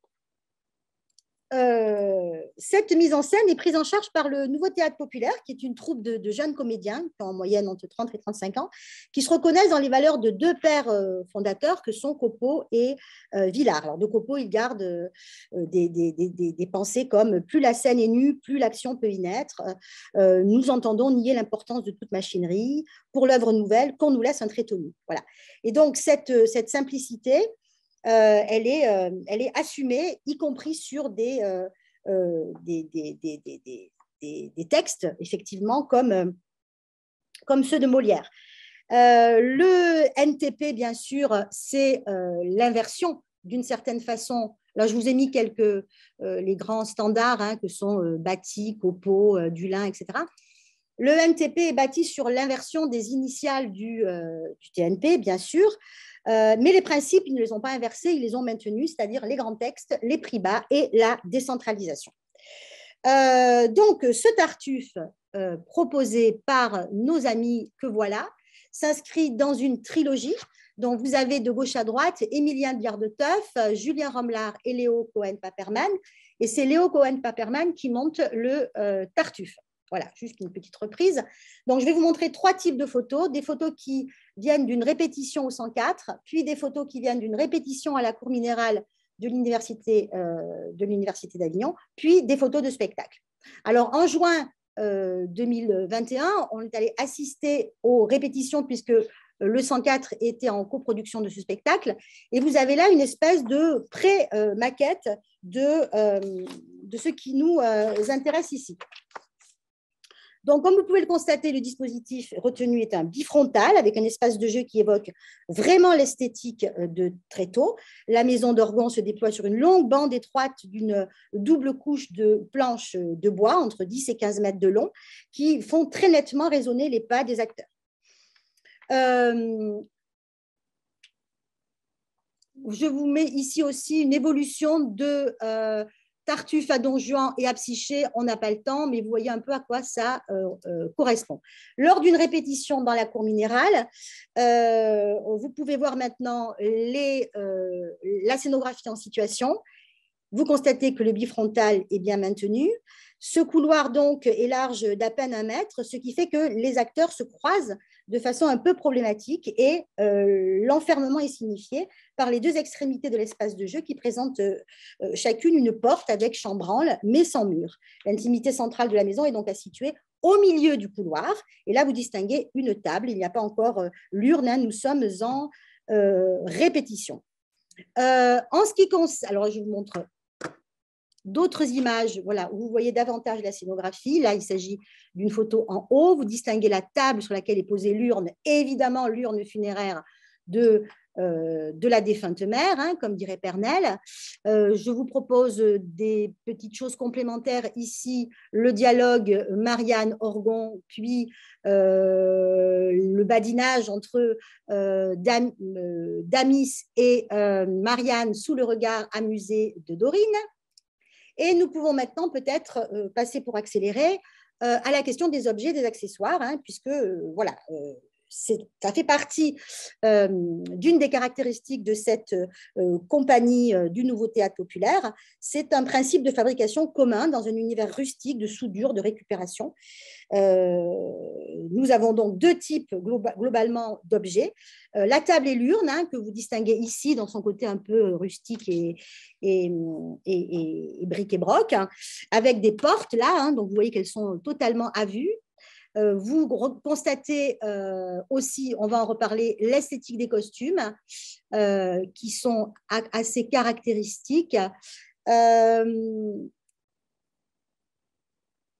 euh, cette mise en scène est prise en charge par le Nouveau Théâtre Populaire, qui est une troupe de, jeunes comédiens, qui ont en moyenne entre 30 et 35 ans, qui se reconnaissent dans les valeurs de deux pères euh, fondateurs, que sont Copo et euh, Villard. Alors, de Copo, il garde des, pensées comme plus la scène est nue, plus l'action peut y naître. nous entendons nier l'importance de toute machinerie pour l'œuvre nouvelle qu'on nous laisse un trait Voilà. Et donc, cette, cette simplicité, euh, euh, elle, est, assumée, y compris sur des, euh, textes, effectivement, comme, ceux de Molière. le NTP, bien sûr, c'est l'inversion d'une certaine façon. Là, je vous ai mis quelques les grands standards hein, que sont Bati, Copo, Dulin, etc. Le NTP est bâti sur l'inversion des initiales du TNP, bien sûr, euh, mais les principes, ils ne les ont pas inversés, ils les ont maintenus, c'est-à-dire les grands textes, les prix bas et la décentralisation. Euh, donc, ce Tartuffe euh, proposé par nos amis que voilà s'inscrit dans une trilogie dont vous avez de gauche à droite Émilien Biardeteuf, Julien Romlard et Léo Cohen-Paperman. Et c'est Léo Cohen-Paperman qui monte le Tartuffe. Voilà, juste une petite reprise. Donc, je vais vous montrer trois types de photos. Des photos qui viennent d'une répétition au 104, puis des photos qui viennent d'une répétition à la cour minérale de l'université euh, d'Avignon, puis des photos de spectacle. Alors, en juin 2021, euh, on est allé assister aux répétitions puisque le 104 était en coproduction de ce spectacle. Et vous avez là une espèce de pré-maquette euh, de ce qui nous intéresse ici. Donc, comme vous pouvez le constater, le dispositif retenu est un bifrontal avec un espace de jeu qui évoque vraiment l'esthétique euh, de Tréteau. La maison d'Orgon se déploie sur une longue bande étroite d'une double couche de planches euh, de bois entre 10 et 15 mètres de long qui font très nettement résonner les pas des acteurs. Euh, je vous mets ici aussi une évolution de, Tartuffe à Don Juan et à Psyché, on n'a pas le temps, mais vous voyez un peu à quoi ça euh, euh, correspond. Lors d'une répétition dans la cour minérale, euh, vous pouvez voir maintenant la scénographie en situation. Vous constatez que le bifrontal est bien maintenu. Ce couloir donc est large d'à peine un mètre, ce qui fait que les acteurs se croisent de façon un peu problématique et euh, l'enfermement est signifié par les deux extrémités de l'espace de jeu qui présentent euh, euh, chacune une porte avec chambranle mais sans mur. L'intimité centrale de la maison est donc à situer au milieu du couloir et là vous distinguez une table, il n'y a pas encore l'urne, hein. nous sommes en répétition. en ce qui concerne, alors je vous montre d'autres images voilà, où vous voyez davantage la scénographie. Là, il s'agit d'une photo en haut. Vous distinguez la table sur laquelle est posée l'urne, évidemment l'urne funéraire de, euh, de la défunte mère, hein, comme dirait Pernel. Euh, je vous propose des petites choses complémentaires ici, le dialogue Marianne-Orgon, puis euh, le badinage entre Damis et Marianne sous le regard amusé de Dorine. Et nous pouvons maintenant peut-être euh, passer pour accélérer euh, à la question des objets, des accessoires, hein, puisque euh, voilà, ça fait partie euh, d'une des caractéristiques de cette euh, compagnie euh, du nouveau théâtre populaire. C'est un principe de fabrication commun dans un univers rustique de soudure, de récupération. nous avons donc deux types globalement d'objets. la table et l'urne, hein, que vous distinguez ici dans son côté un peu rustique et, brique et, broc, hein, avec des portes là, hein. donc vous voyez qu'elles sont totalement à vue, euh, vous constatez euh, aussi, on va en reparler, l'esthétique des costumes euh, qui sont assez caractéristiques.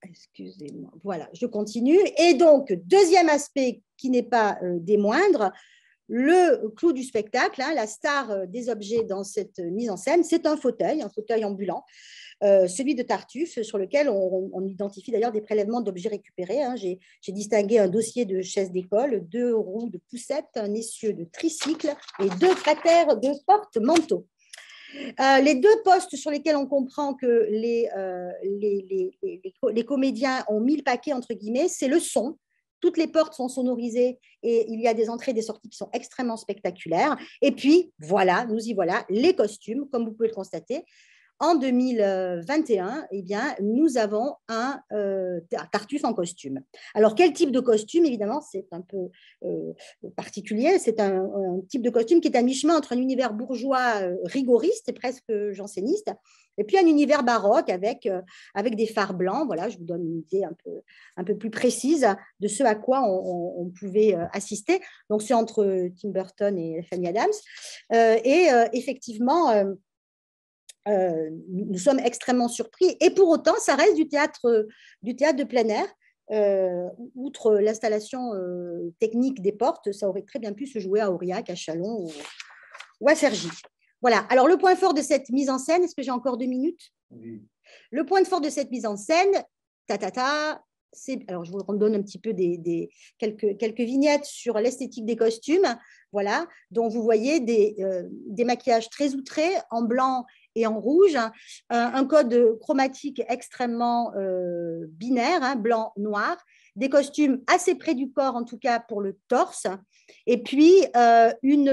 Excusez-moi. Voilà, je continue. Et donc, deuxième aspect qui n'est pas des moindres, le clou du spectacle, hein, la star des objets dans cette mise en scène, c'est un fauteuil, un fauteuil ambulant, euh, celui de Tartuffe, sur lequel on, identifie d'ailleurs des prélèvements d'objets récupérés. Hein. J'ai distingué un dossier de chaise d'école, deux roues de poussette, un essieu de tricycle et deux cratères de porte-manteau. Euh, les deux postes sur lesquels on comprend que les, euh, les, les comédiens ont mis le paquet, entre guillemets, c'est le son. Toutes les portes sont sonorisées et il y a des entrées et des sorties qui sont extrêmement spectaculaires. Et puis, voilà, nous y voilà, les costumes, comme vous pouvez le constater, en 2021, eh bien, nous avons un euh, Tartuffe en costume. Alors, quel type de costume Évidemment, c'est un peu euh, particulier. C'est un, type de costume qui est à mi-chemin entre un univers bourgeois euh, rigoriste et presque janséniste, et puis un univers baroque avec, euh, avec des phares blancs. Voilà, je vous donne une idée un peu, un peu plus précise de ce à quoi on, on pouvait assister. Donc, c'est entre Tim Burton et Fanny Adams. et effectivement, euh, nous sommes extrêmement surpris. Et pour autant, ça reste du théâtre, du théâtre de plein air. Euh, outre l'installation euh, technique des portes, ça aurait très bien pu se jouer à Aurillac, à Chalon ou, à sergy Voilà. Alors, le point fort de cette mise en scène, est-ce que j'ai encore deux minutes oui. Le point fort de cette mise en scène, ta ta ta, alors je vous redonne un petit peu des, quelques, quelques, vignettes sur l'esthétique des costumes, voilà, dont vous voyez des, des, maquillages très outrés en blanc et en rouge, hein, euh, un code chromatique extrêmement euh, binaire, hein, blanc-noir, des costumes assez près du corps, en tout cas pour le torse, et puis euh, une,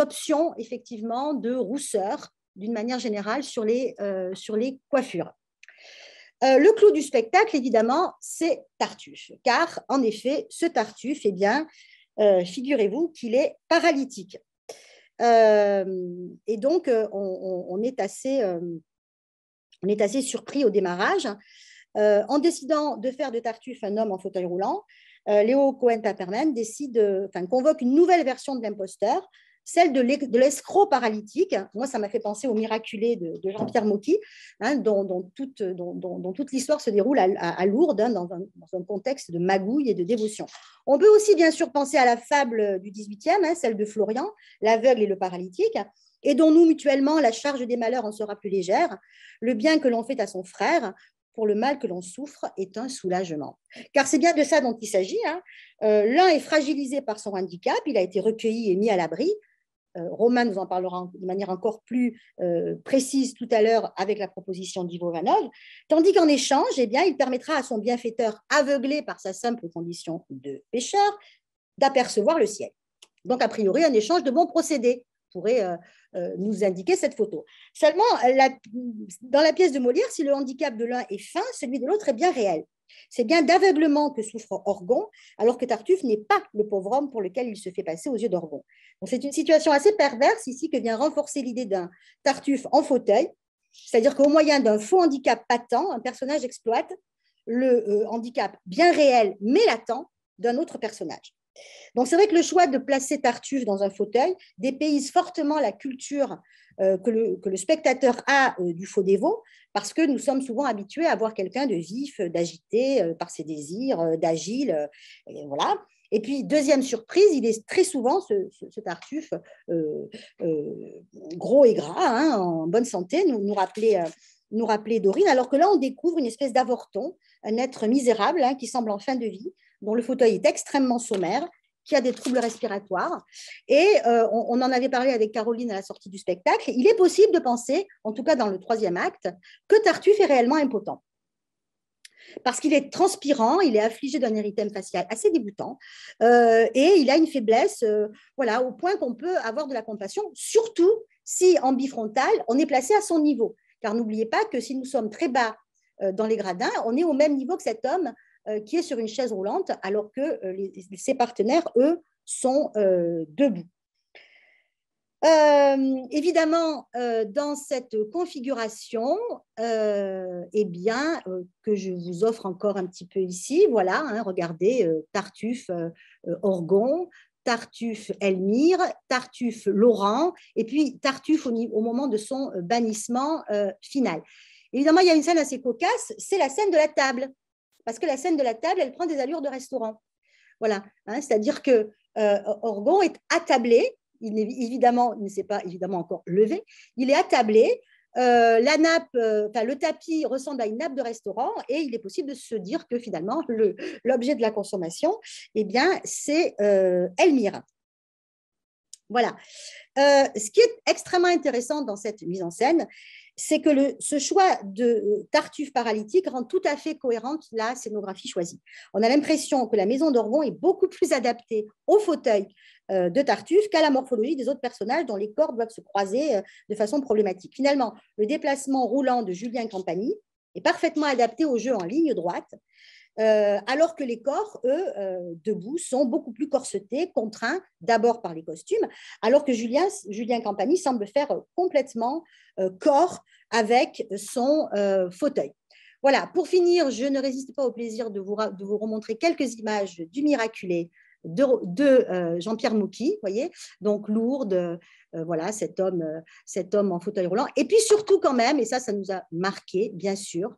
option effectivement de rousseur d'une manière générale sur les, coiffures. le clou du spectacle, évidemment, c'est Tartuffe, car en effet, ce Tartuffe, eh bien, figurez-vous qu'il est paralytique. Euh, et donc, euh, on, est assez, euh, on, est assez, surpris au démarrage. en décidant de faire de Tartuffe un homme en fauteuil roulant, Léo Cohen-Taperman décide, convoque une nouvelle version de l'imposteur celle de l'escroc paralytique. Hein, moi, ça m'a fait penser au miraculé de, Jean-Pierre Mocky, hein, dont, toute, l'histoire se déroule à, Lourdes, hein, dans, un, contexte de magouille et de dévotion. On peut aussi, bien sûr, penser à la fable du 18e, celle de Florian, l'aveugle et le paralytique. et dont nous mutuellement, la charge des malheurs en sera plus légère. Le bien que l'on fait à son frère, pour le mal que l'on souffre est un soulagement. Car c'est bien de ça dont il s'agit. Euh, l'un est fragilisé par son handicap, il a été recueilli et mis à l'abri. Euh, Romain nous en parlera de manière encore plus euh, précise tout à l'heure avec la proposition d'Ivo-Vanov, tandis qu'en échange, eh bien, il permettra à son bienfaiteur, aveuglé par sa simple condition de pêcheur d'apercevoir le ciel. Donc, a priori, un échange de bons procédés pourrait euh, euh, nous indiquer cette photo. Seulement, euh, dans la pièce de Molière, si le handicap de l'un est fin, celui de l'autre est bien réel. C'est bien d'aveuglement que souffre Orgon, alors que Tartuffe n'est pas le pauvre homme pour lequel il se fait passer aux yeux d'Orgon. C'est une situation assez perverse ici que vient renforcer l'idée d'un Tartuffe en fauteuil, c'est-à-dire qu'au moyen d'un faux handicap patent, un personnage exploite le handicap bien réel mais latent d'un autre personnage. Donc c'est vrai que le choix de placer Tartuffe dans un fauteuil dépayse fortement la culture euh, que, le, spectateur a euh, du faux dévot, parce que nous sommes souvent habitués à voir quelqu'un de vif, euh, d'agité par ses désirs, d'agile, voilà. Et puis, deuxième surprise, il est très souvent ce, Tartuffe gros et gras, hein, en bonne santé, nous, rappeler Dorine, alors que là, on découvre une espèce d'avorton, un être misérable hein, qui semble en fin de vie, dont le fauteuil est extrêmement sommaire, qui a des troubles respiratoires. Et euh, on, en avait parlé avec Caroline à la sortie du spectacle. Il est possible de penser, en tout cas dans le troisième acte, que Tartuffe est réellement impotent. Parce qu'il est transpirant, il est affligé d'un érythème facial assez déboutant, euh, et il a une faiblesse, euh, voilà, au point qu'on peut avoir de la compassion, surtout si en bifrontale, on est placé à son niveau. Car n'oubliez pas que si nous sommes très bas dans les gradins, on est au même niveau que cet homme euh, qui est sur une chaise roulante, alors que euh, ses partenaires, eux, sont euh, debout. évidemment, dans cette configuration, eh bien, que je vous offre encore un petit peu ici, voilà, hein, regardez, Tartuffe Orgon, Tartuffe Elmire, Tartuffe Laurent, et puis Tartuffe au, au moment de son bannissement final. Évidemment, il y a une scène assez cocasse, c'est la scène de la table parce que la scène de la table, elle prend des allures de restaurant. Voilà, hein, c'est-à-dire que euh, Orgon est attablé, il est évidemment, il ne s'est pas évidemment encore levé, il est attablé, euh, la nappe, euh, le tapis ressemble à une nappe de restaurant et il est possible de se dire que finalement l'objet de la consommation, eh bien, c'est euh, Elmire. Voilà. ce qui est extrêmement intéressant dans cette mise en scène, c'est que ce choix de euh, Tartuffe paralytique rend tout à fait cohérente la scénographie choisie. On a l'impression que la maison d'Orgon est beaucoup plus adaptée au fauteuil euh, de Tartuffe qu'à la morphologie des autres personnages dont les corps doivent se croiser euh, de façon problématique. Finalement, le déplacement roulant de Julien Campani est parfaitement adapté au jeu en ligne droite, euh, alors que les corps, eux, euh, debout, sont beaucoup plus corsetés, contraints d'abord par les costumes, alors que Julien, Campani semble faire complètement euh, corps avec son fauteuil. Voilà, pour finir, je ne résiste pas au plaisir de vous, de vous remontrer quelques images du miraculé de, euh, Jean-Pierre Mouki, voyez, donc lourde euh, euh, voilà, cet homme, cet homme en fauteuil roulant. Et puis surtout quand même, et ça, ça nous a marqué, bien sûr,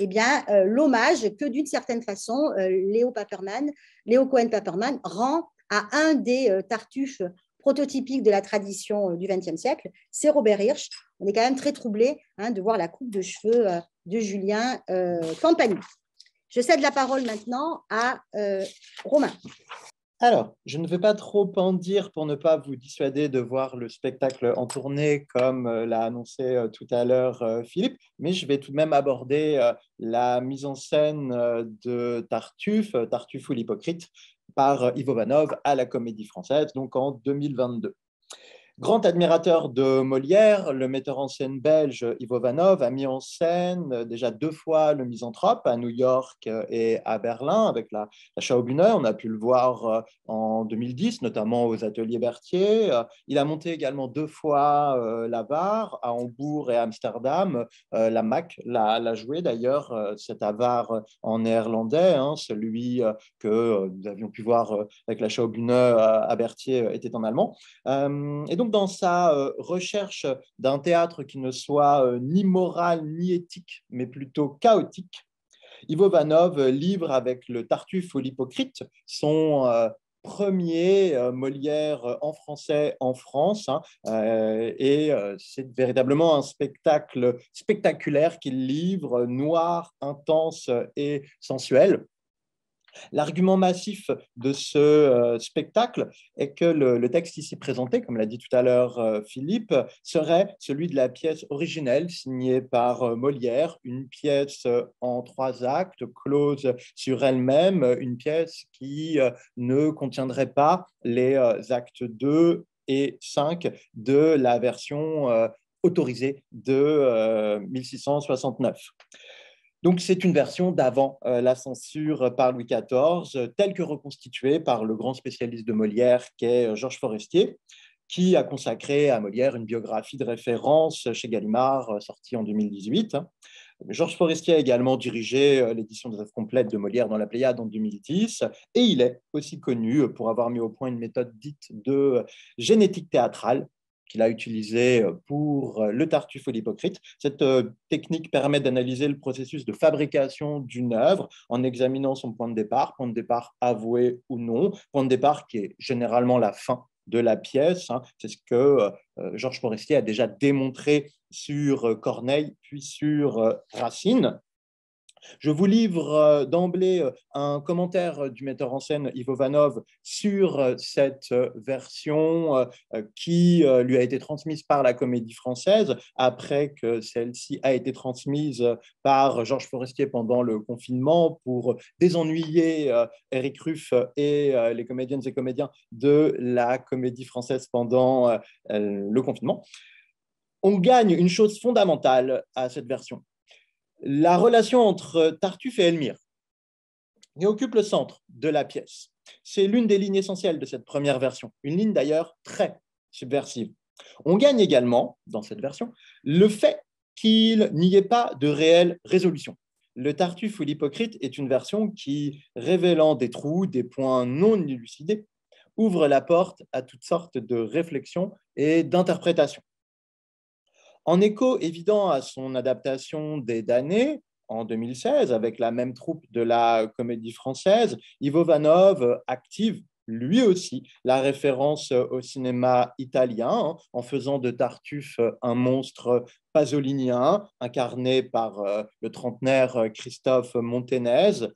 eh bien, l'hommage que d'une certaine façon, Léo Paperman, Léo Cohen-Paperman rend à un des tartuffes prototypiques de la tradition du XXe siècle, c'est Robert Hirsch. On est quand même très troublé hein, de voir la coupe de cheveux de Julien Campani. Je cède la parole maintenant à Romain. Alors, je ne vais pas trop en dire pour ne pas vous dissuader de voir le spectacle en tournée, comme euh, l'a annoncé euh, tout à l'heure euh, Philippe, mais je vais tout de même aborder la mise en scène de Tartuffe, Tartuffe ou l'hypocrite, par Ivo Vanov à la Comédie Française, donc en 2022. Grand admirateur de Molière, le metteur en scène belge Ivo Vanov a mis en scène euh, déjà deux fois le misanthrope à New York euh, et à Berlin avec la, la On a pu le voir euh, en 2010, notamment aux ateliers Berthier. Il a monté également deux fois l'avare à Hambourg et Amsterdam. la Mac l'a, joué d'ailleurs, cet avare en néerlandais, hein, celui que nous avions pu voir avec la Schaubühne à Berthier était en allemand. et dans sa euh, recherche d'un théâtre qui ne soit euh, ni moral ni éthique, mais plutôt chaotique, Ivo Vanov euh, livre avec le Tartuffe ou l'Hypocrite son premier Molière en français en France. Hein, et c'est véritablement un spectacle spectaculaire qu'il livre, noir, intense et sensuel. L'argument massif de ce euh, spectacle est que le, texte ici présenté, comme l'a dit tout à l'heure euh, Philippe, serait celui de la pièce originelle signée par euh, Molière, une pièce en trois actes, close sur elle-même, une pièce qui ne contiendrait pas les actes 2 et 5 de la version autorisée de 1669. Donc c'est une version d'avant euh, la censure euh, par Louis XIV, euh, telle que reconstituée par le grand spécialiste de Molière qu'est est Georges Forestier, qui a consacré à Molière une biographie de référence chez Gallimard, sortie en 2018. Georges Forestier a également dirigé l'édition des œuvres complètes de Molière dans la Pléiade en 2010, et il est aussi connu pour avoir mis au point une méthode dite de génétique théâtrale qu'il a utilisé euh, pour euh, le tartuffe ou l'hypocrite. Cette euh, technique permet d'analyser le processus de fabrication d'une œuvre en examinant son point de départ, point de départ avoué ou non, point de départ qui est généralement la fin de la pièce. Hein. C'est ce que Georges Forestier a déjà démontré sur Corneille puis sur Racine. Je vous livre euh, d'emblée euh, un commentaire euh, du metteur en scène Ivo Vanov sur cette version qui lui a été transmise par la comédie française après que celle-ci a été transmise par Georges Forestier pendant le confinement pour désennuyer Eric Ruff et les comédiennes et comédiens de la comédie française pendant le confinement. On gagne une chose fondamentale à cette version la relation entre Tartuffe et Elmire, occupe le centre de la pièce. C'est l'une des lignes essentielles de cette première version, une ligne d'ailleurs très subversive. On gagne également, dans cette version, le fait qu'il n'y ait pas de réelle résolution. Le Tartuffe ou l'Hypocrite est une version qui, révélant des trous, des points non élucidés, ouvre la porte à toutes sortes de réflexions et d'interprétations. En écho évident à son adaptation des damnés en 2016 avec la même troupe de la comédie française, Ivo Vanov active lui aussi la référence au cinéma italien hein, en faisant de Tartuffe un monstre pasolinien incarné par euh, le trentenaire euh, Christophe Montenez.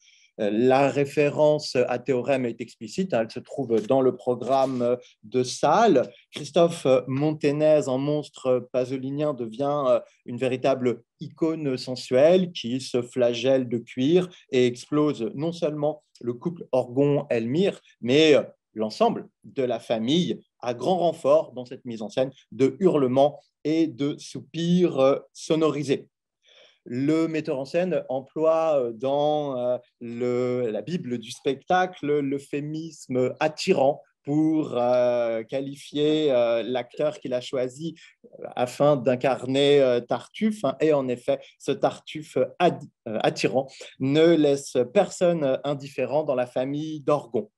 Euh, la référence à théorème est explicite, hein, elle se trouve dans le programme de Salle. Christophe Monténez, en monstre pasolinien, devient euh, une véritable icône sensuelle qui se flagelle de cuir et explose non seulement le couple Orgon-Elmire, mais euh, l'ensemble de la famille à grand renfort dans cette mise en scène de hurlements et de soupirs sonorisés le metteur en scène emploie euh, dans euh, la Bible du spectacle l'euphémisme attirant pour euh, qualifier l'acteur qu'il a choisi afin d'incarner Tartuffe. Hein, et en effet, ce Tartuffe attirant ne laisse personne indifférent dans la famille d'Orgon.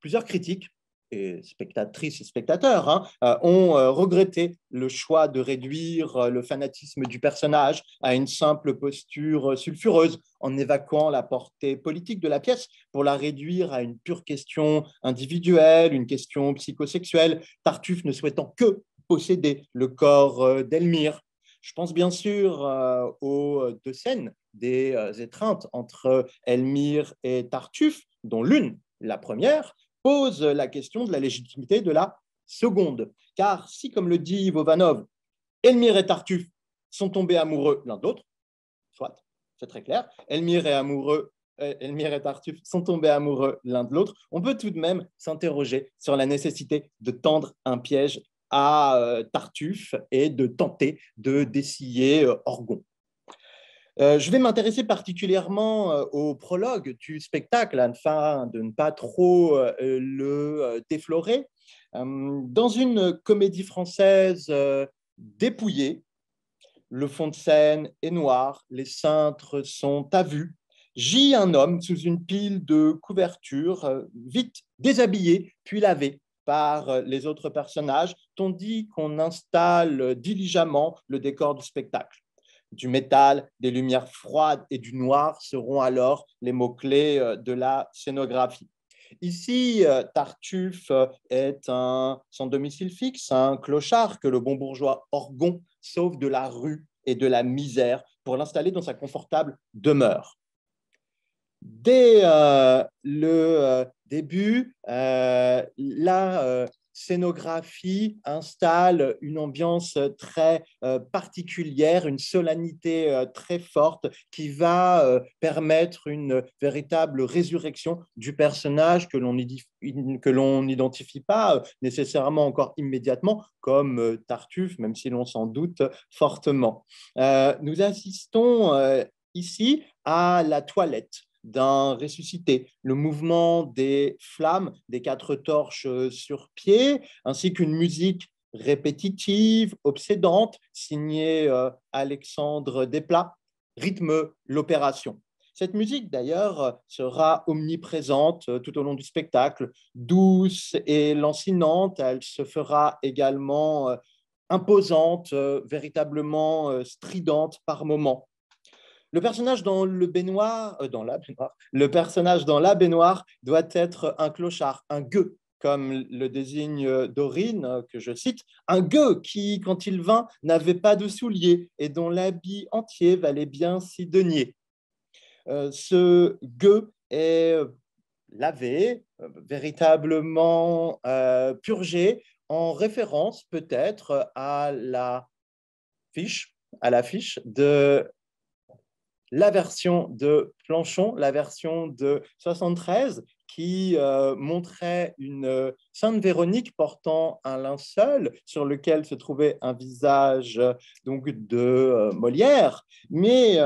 Plusieurs critiques et spectatrices et spectateurs hein, euh, ont euh, regretté le choix de réduire euh, le fanatisme du personnage à une simple posture sulfureuse en évacuant la portée politique de la pièce pour la réduire à une pure question individuelle, une question psychosexuelle, Tartuffe ne souhaitant que posséder le corps d'Elmire. Je pense bien sûr aux deux scènes des étreintes entre Elmire et Tartuffe, dont l'une, la première, pose la question de la légitimité de la seconde. Car si, comme le dit Vovanov, Elmire et Tartuffe sont tombés amoureux l'un de l'autre, soit, c'est très clair, Elmire amoureux, euh, Elmire et Tartuffe sont tombés amoureux l'un de l'autre, on peut tout de même s'interroger sur la nécessité de tendre un piège à euh, Tartuffe et de tenter de dessiller euh, Orgon. Euh, je vais m'intéresser particulièrement euh, au prologue du spectacle afin de ne pas trop euh, le déflorer. dans une comédie française dépouillée, le fond de scène est noir, les cintres sont à vue. J'y un homme sous une pile de couvertures, vite déshabillé, puis lavé par les autres personnages, tandis qu'on installe diligemment le décor du spectacle du métal, des lumières froides et du noir seront alors les mots-clés euh, de la scénographie. Ici, euh, Tartuffe euh, est un, sans domicile fixe, un clochard que le bon bourgeois Orgon sauve de la rue et de la misère pour l'installer dans sa confortable demeure. Dès le début, là scénographie installe une ambiance très euh, particulière, une solennité euh, très forte qui va euh, permettre une véritable résurrection du personnage que l'on n'identifie pas nécessairement encore immédiatement comme Tartuffe, même si l'on s'en doute fortement. nous assistons ici à la toilette d'un ressuscité, le mouvement des flammes, des quatre torches euh, sur pied, ainsi qu'une musique répétitive, obsédante, signée euh, Alexandre Desplat, rythme l'opération. Cette musique, d'ailleurs, sera omniprésente euh, tout au long du spectacle, douce et lancinante. Elle se fera également imposante, véritablement stridente par moments. Le personnage dans le euh, dans la baignoire, le personnage dans la baignoire doit être un clochard, un gueux, comme le désigne euh, Dorine, euh, que je cite, un gueux qui, quand il vint, n'avait pas de souliers et dont l'habit entier valait bien six deniers. ce gueux est lavé, véritablement purgé, en référence peut-être à la fiche à l'affiche de la version de Planchon, la version de 73, qui euh, montrait une euh, Sainte Véronique portant un linceul sur lequel se trouvait un visage donc de euh, Molière. Mais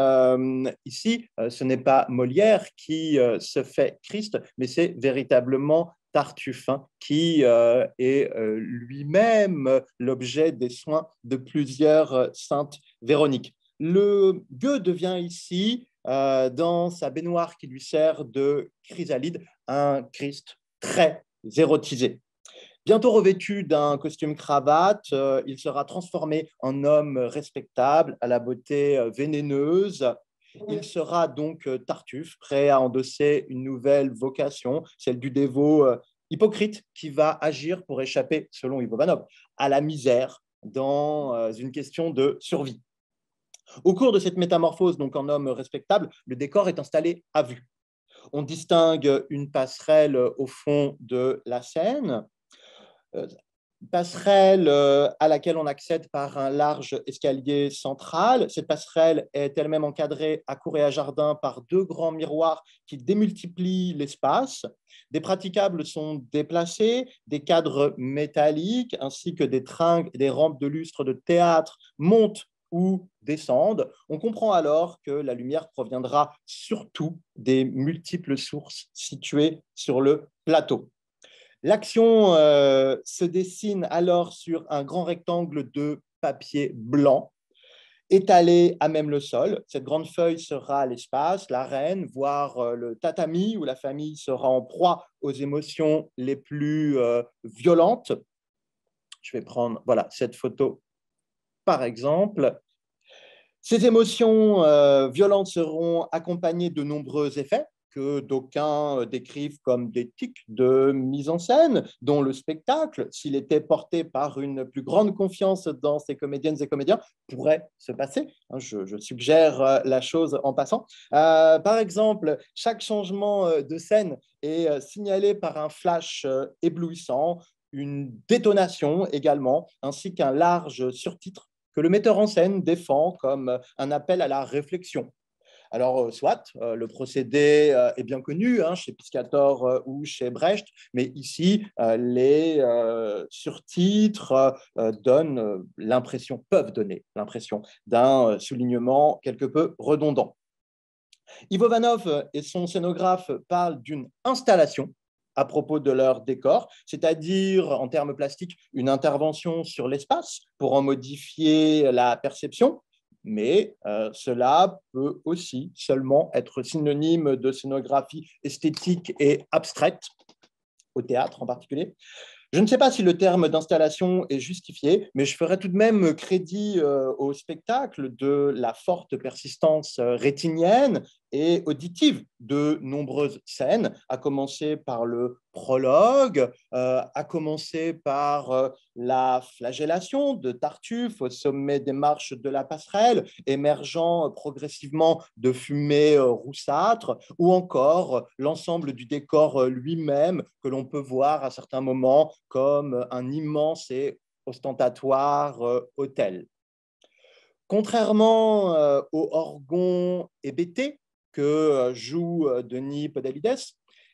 ici, ce n'est pas Molière qui se fait Christ, mais c'est véritablement Tartuffin qui est lui-même l'objet des soins de plusieurs saintes Véroniques le gueux devient ici, euh, dans sa baignoire qui lui sert de chrysalide, un Christ très érotisé. Bientôt revêtu d'un costume cravate, euh, il sera transformé en homme respectable, à la beauté euh, vénéneuse. Il sera donc Tartuffe, prêt à endosser une nouvelle vocation, celle du dévot hypocrite qui va agir pour échapper, selon Vanov, à la misère dans une question de survie. Au cours de cette métamorphose, donc en homme respectable, le décor est installé à vue. On distingue une passerelle euh, au fond de la scène, euh, passerelle euh, à laquelle on accède par un large escalier central. Cette passerelle est elle-même encadrée à cour et à jardin par deux grands miroirs qui démultiplient l'espace. Des praticables sont déplacés, des cadres métalliques ainsi que des tringles et des rampes de lustre de théâtre montent ou descendent. On comprend alors que la lumière proviendra surtout des multiples sources situées sur le plateau. L'action euh, se dessine alors sur un grand rectangle de papier blanc étalé à même le sol. Cette grande feuille sera l'espace, l'arène, voire euh, le tatami où la famille sera en proie aux émotions les plus euh, violentes. Je vais prendre voilà, cette photo par exemple, ces émotions euh, violentes seront accompagnées de nombreux effets que d'aucuns euh, décrivent comme des tics de mise en scène, dont le spectacle, s'il était porté par une plus grande confiance dans ses comédiennes et comédiens, pourrait se passer. Hein, je, suggère euh, la chose en passant. par exemple, chaque changement de scène est signalé par un flash éblouissant, une détonation également, ainsi qu'un large surtitre que le metteur en scène défend comme euh, un appel à la réflexion. Alors, euh, soit, euh, le procédé est bien connu hein, chez Piscator ou chez Brecht, mais ici, les surtitres donnent l'impression, peuvent donner l'impression d'un soulignement quelque peu redondant. Ivo Vanov et son scénographe parlent d'une installation à propos de leur décor, c'est-à-dire, en termes plastiques, une intervention sur l'espace pour en modifier la perception, mais euh, cela peut aussi seulement être synonyme de scénographie esthétique et abstraite, au théâtre en particulier. Je ne sais pas si le terme d'installation est justifié, mais je ferai tout de même crédit euh, au spectacle de la forte persistance euh, rétinienne et auditive de nombreuses scènes, à commencer par le prologue, euh, à commencer par euh, la flagellation de Tartuffe au sommet des marches de la passerelle, émergeant progressivement de fumée euh, roussâtres roussâtre, ou encore l'ensemble du décor lui-même que l'on peut voir à certains moments comme un immense et ostentatoire hôtel. Contrairement aux orgons hébétés que euh, joue euh, Denis Podalides.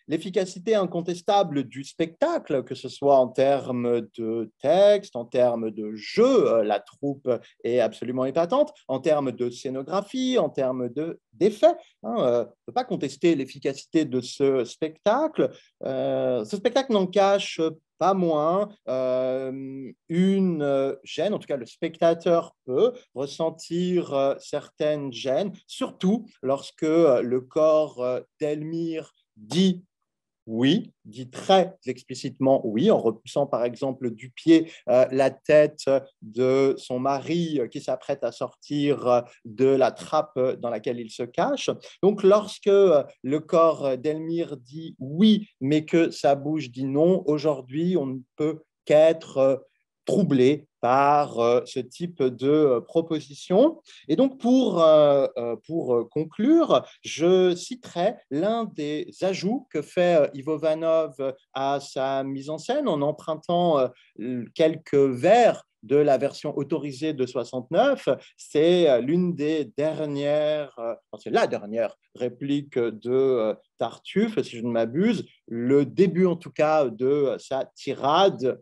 L'efficacité incontestable du spectacle, que ce soit en termes de texte, en termes de jeu, euh, la troupe est absolument épatante, en termes de scénographie, en termes d'effets. De, hein, on ne peut pas contester l'efficacité de ce spectacle. ce spectacle n'en cache pas moins, euh, une euh, gêne, en tout cas le spectateur peut ressentir euh, certaines gênes, surtout lorsque le corps d'Elmire dit oui, dit très explicitement oui, en repoussant par exemple du pied euh, la tête de son mari euh, qui s'apprête à sortir euh, de la trappe dans laquelle il se cache. Donc lorsque le corps d'Elmire dit oui, mais que sa bouche dit non, aujourd'hui on ne peut qu'être troublé, par euh, ce type de euh, proposition. Et donc, pour, euh, pour conclure, je citerai l'un des ajouts que fait Ivo Vanov à sa mise en scène en empruntant quelques vers de la version autorisée de 69, c'est l'une des dernières, c'est la dernière réplique de Tartuffe, si je ne m'abuse, le début en tout cas de sa tirade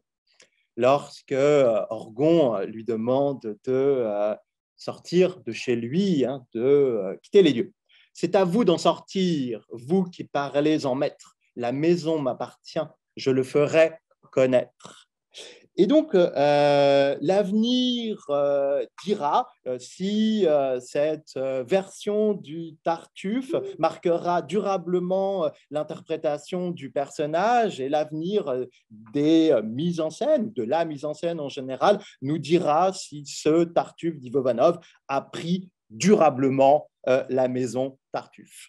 lorsque euh, Orgon euh, lui demande de euh, sortir de chez lui, hein, de quitter les lieux. C'est à vous d'en sortir, vous qui parlez en maître. La maison m'appartient, je le ferai connaître. Et donc, euh, euh, l'avenir euh, dira si cette version du Tartuffe marquera durablement l'interprétation du personnage et l'avenir des mises en scène, de la mise en scène en général, nous dira si ce Tartuffe d'Ivovanov a pris durablement la maison Tartuffe.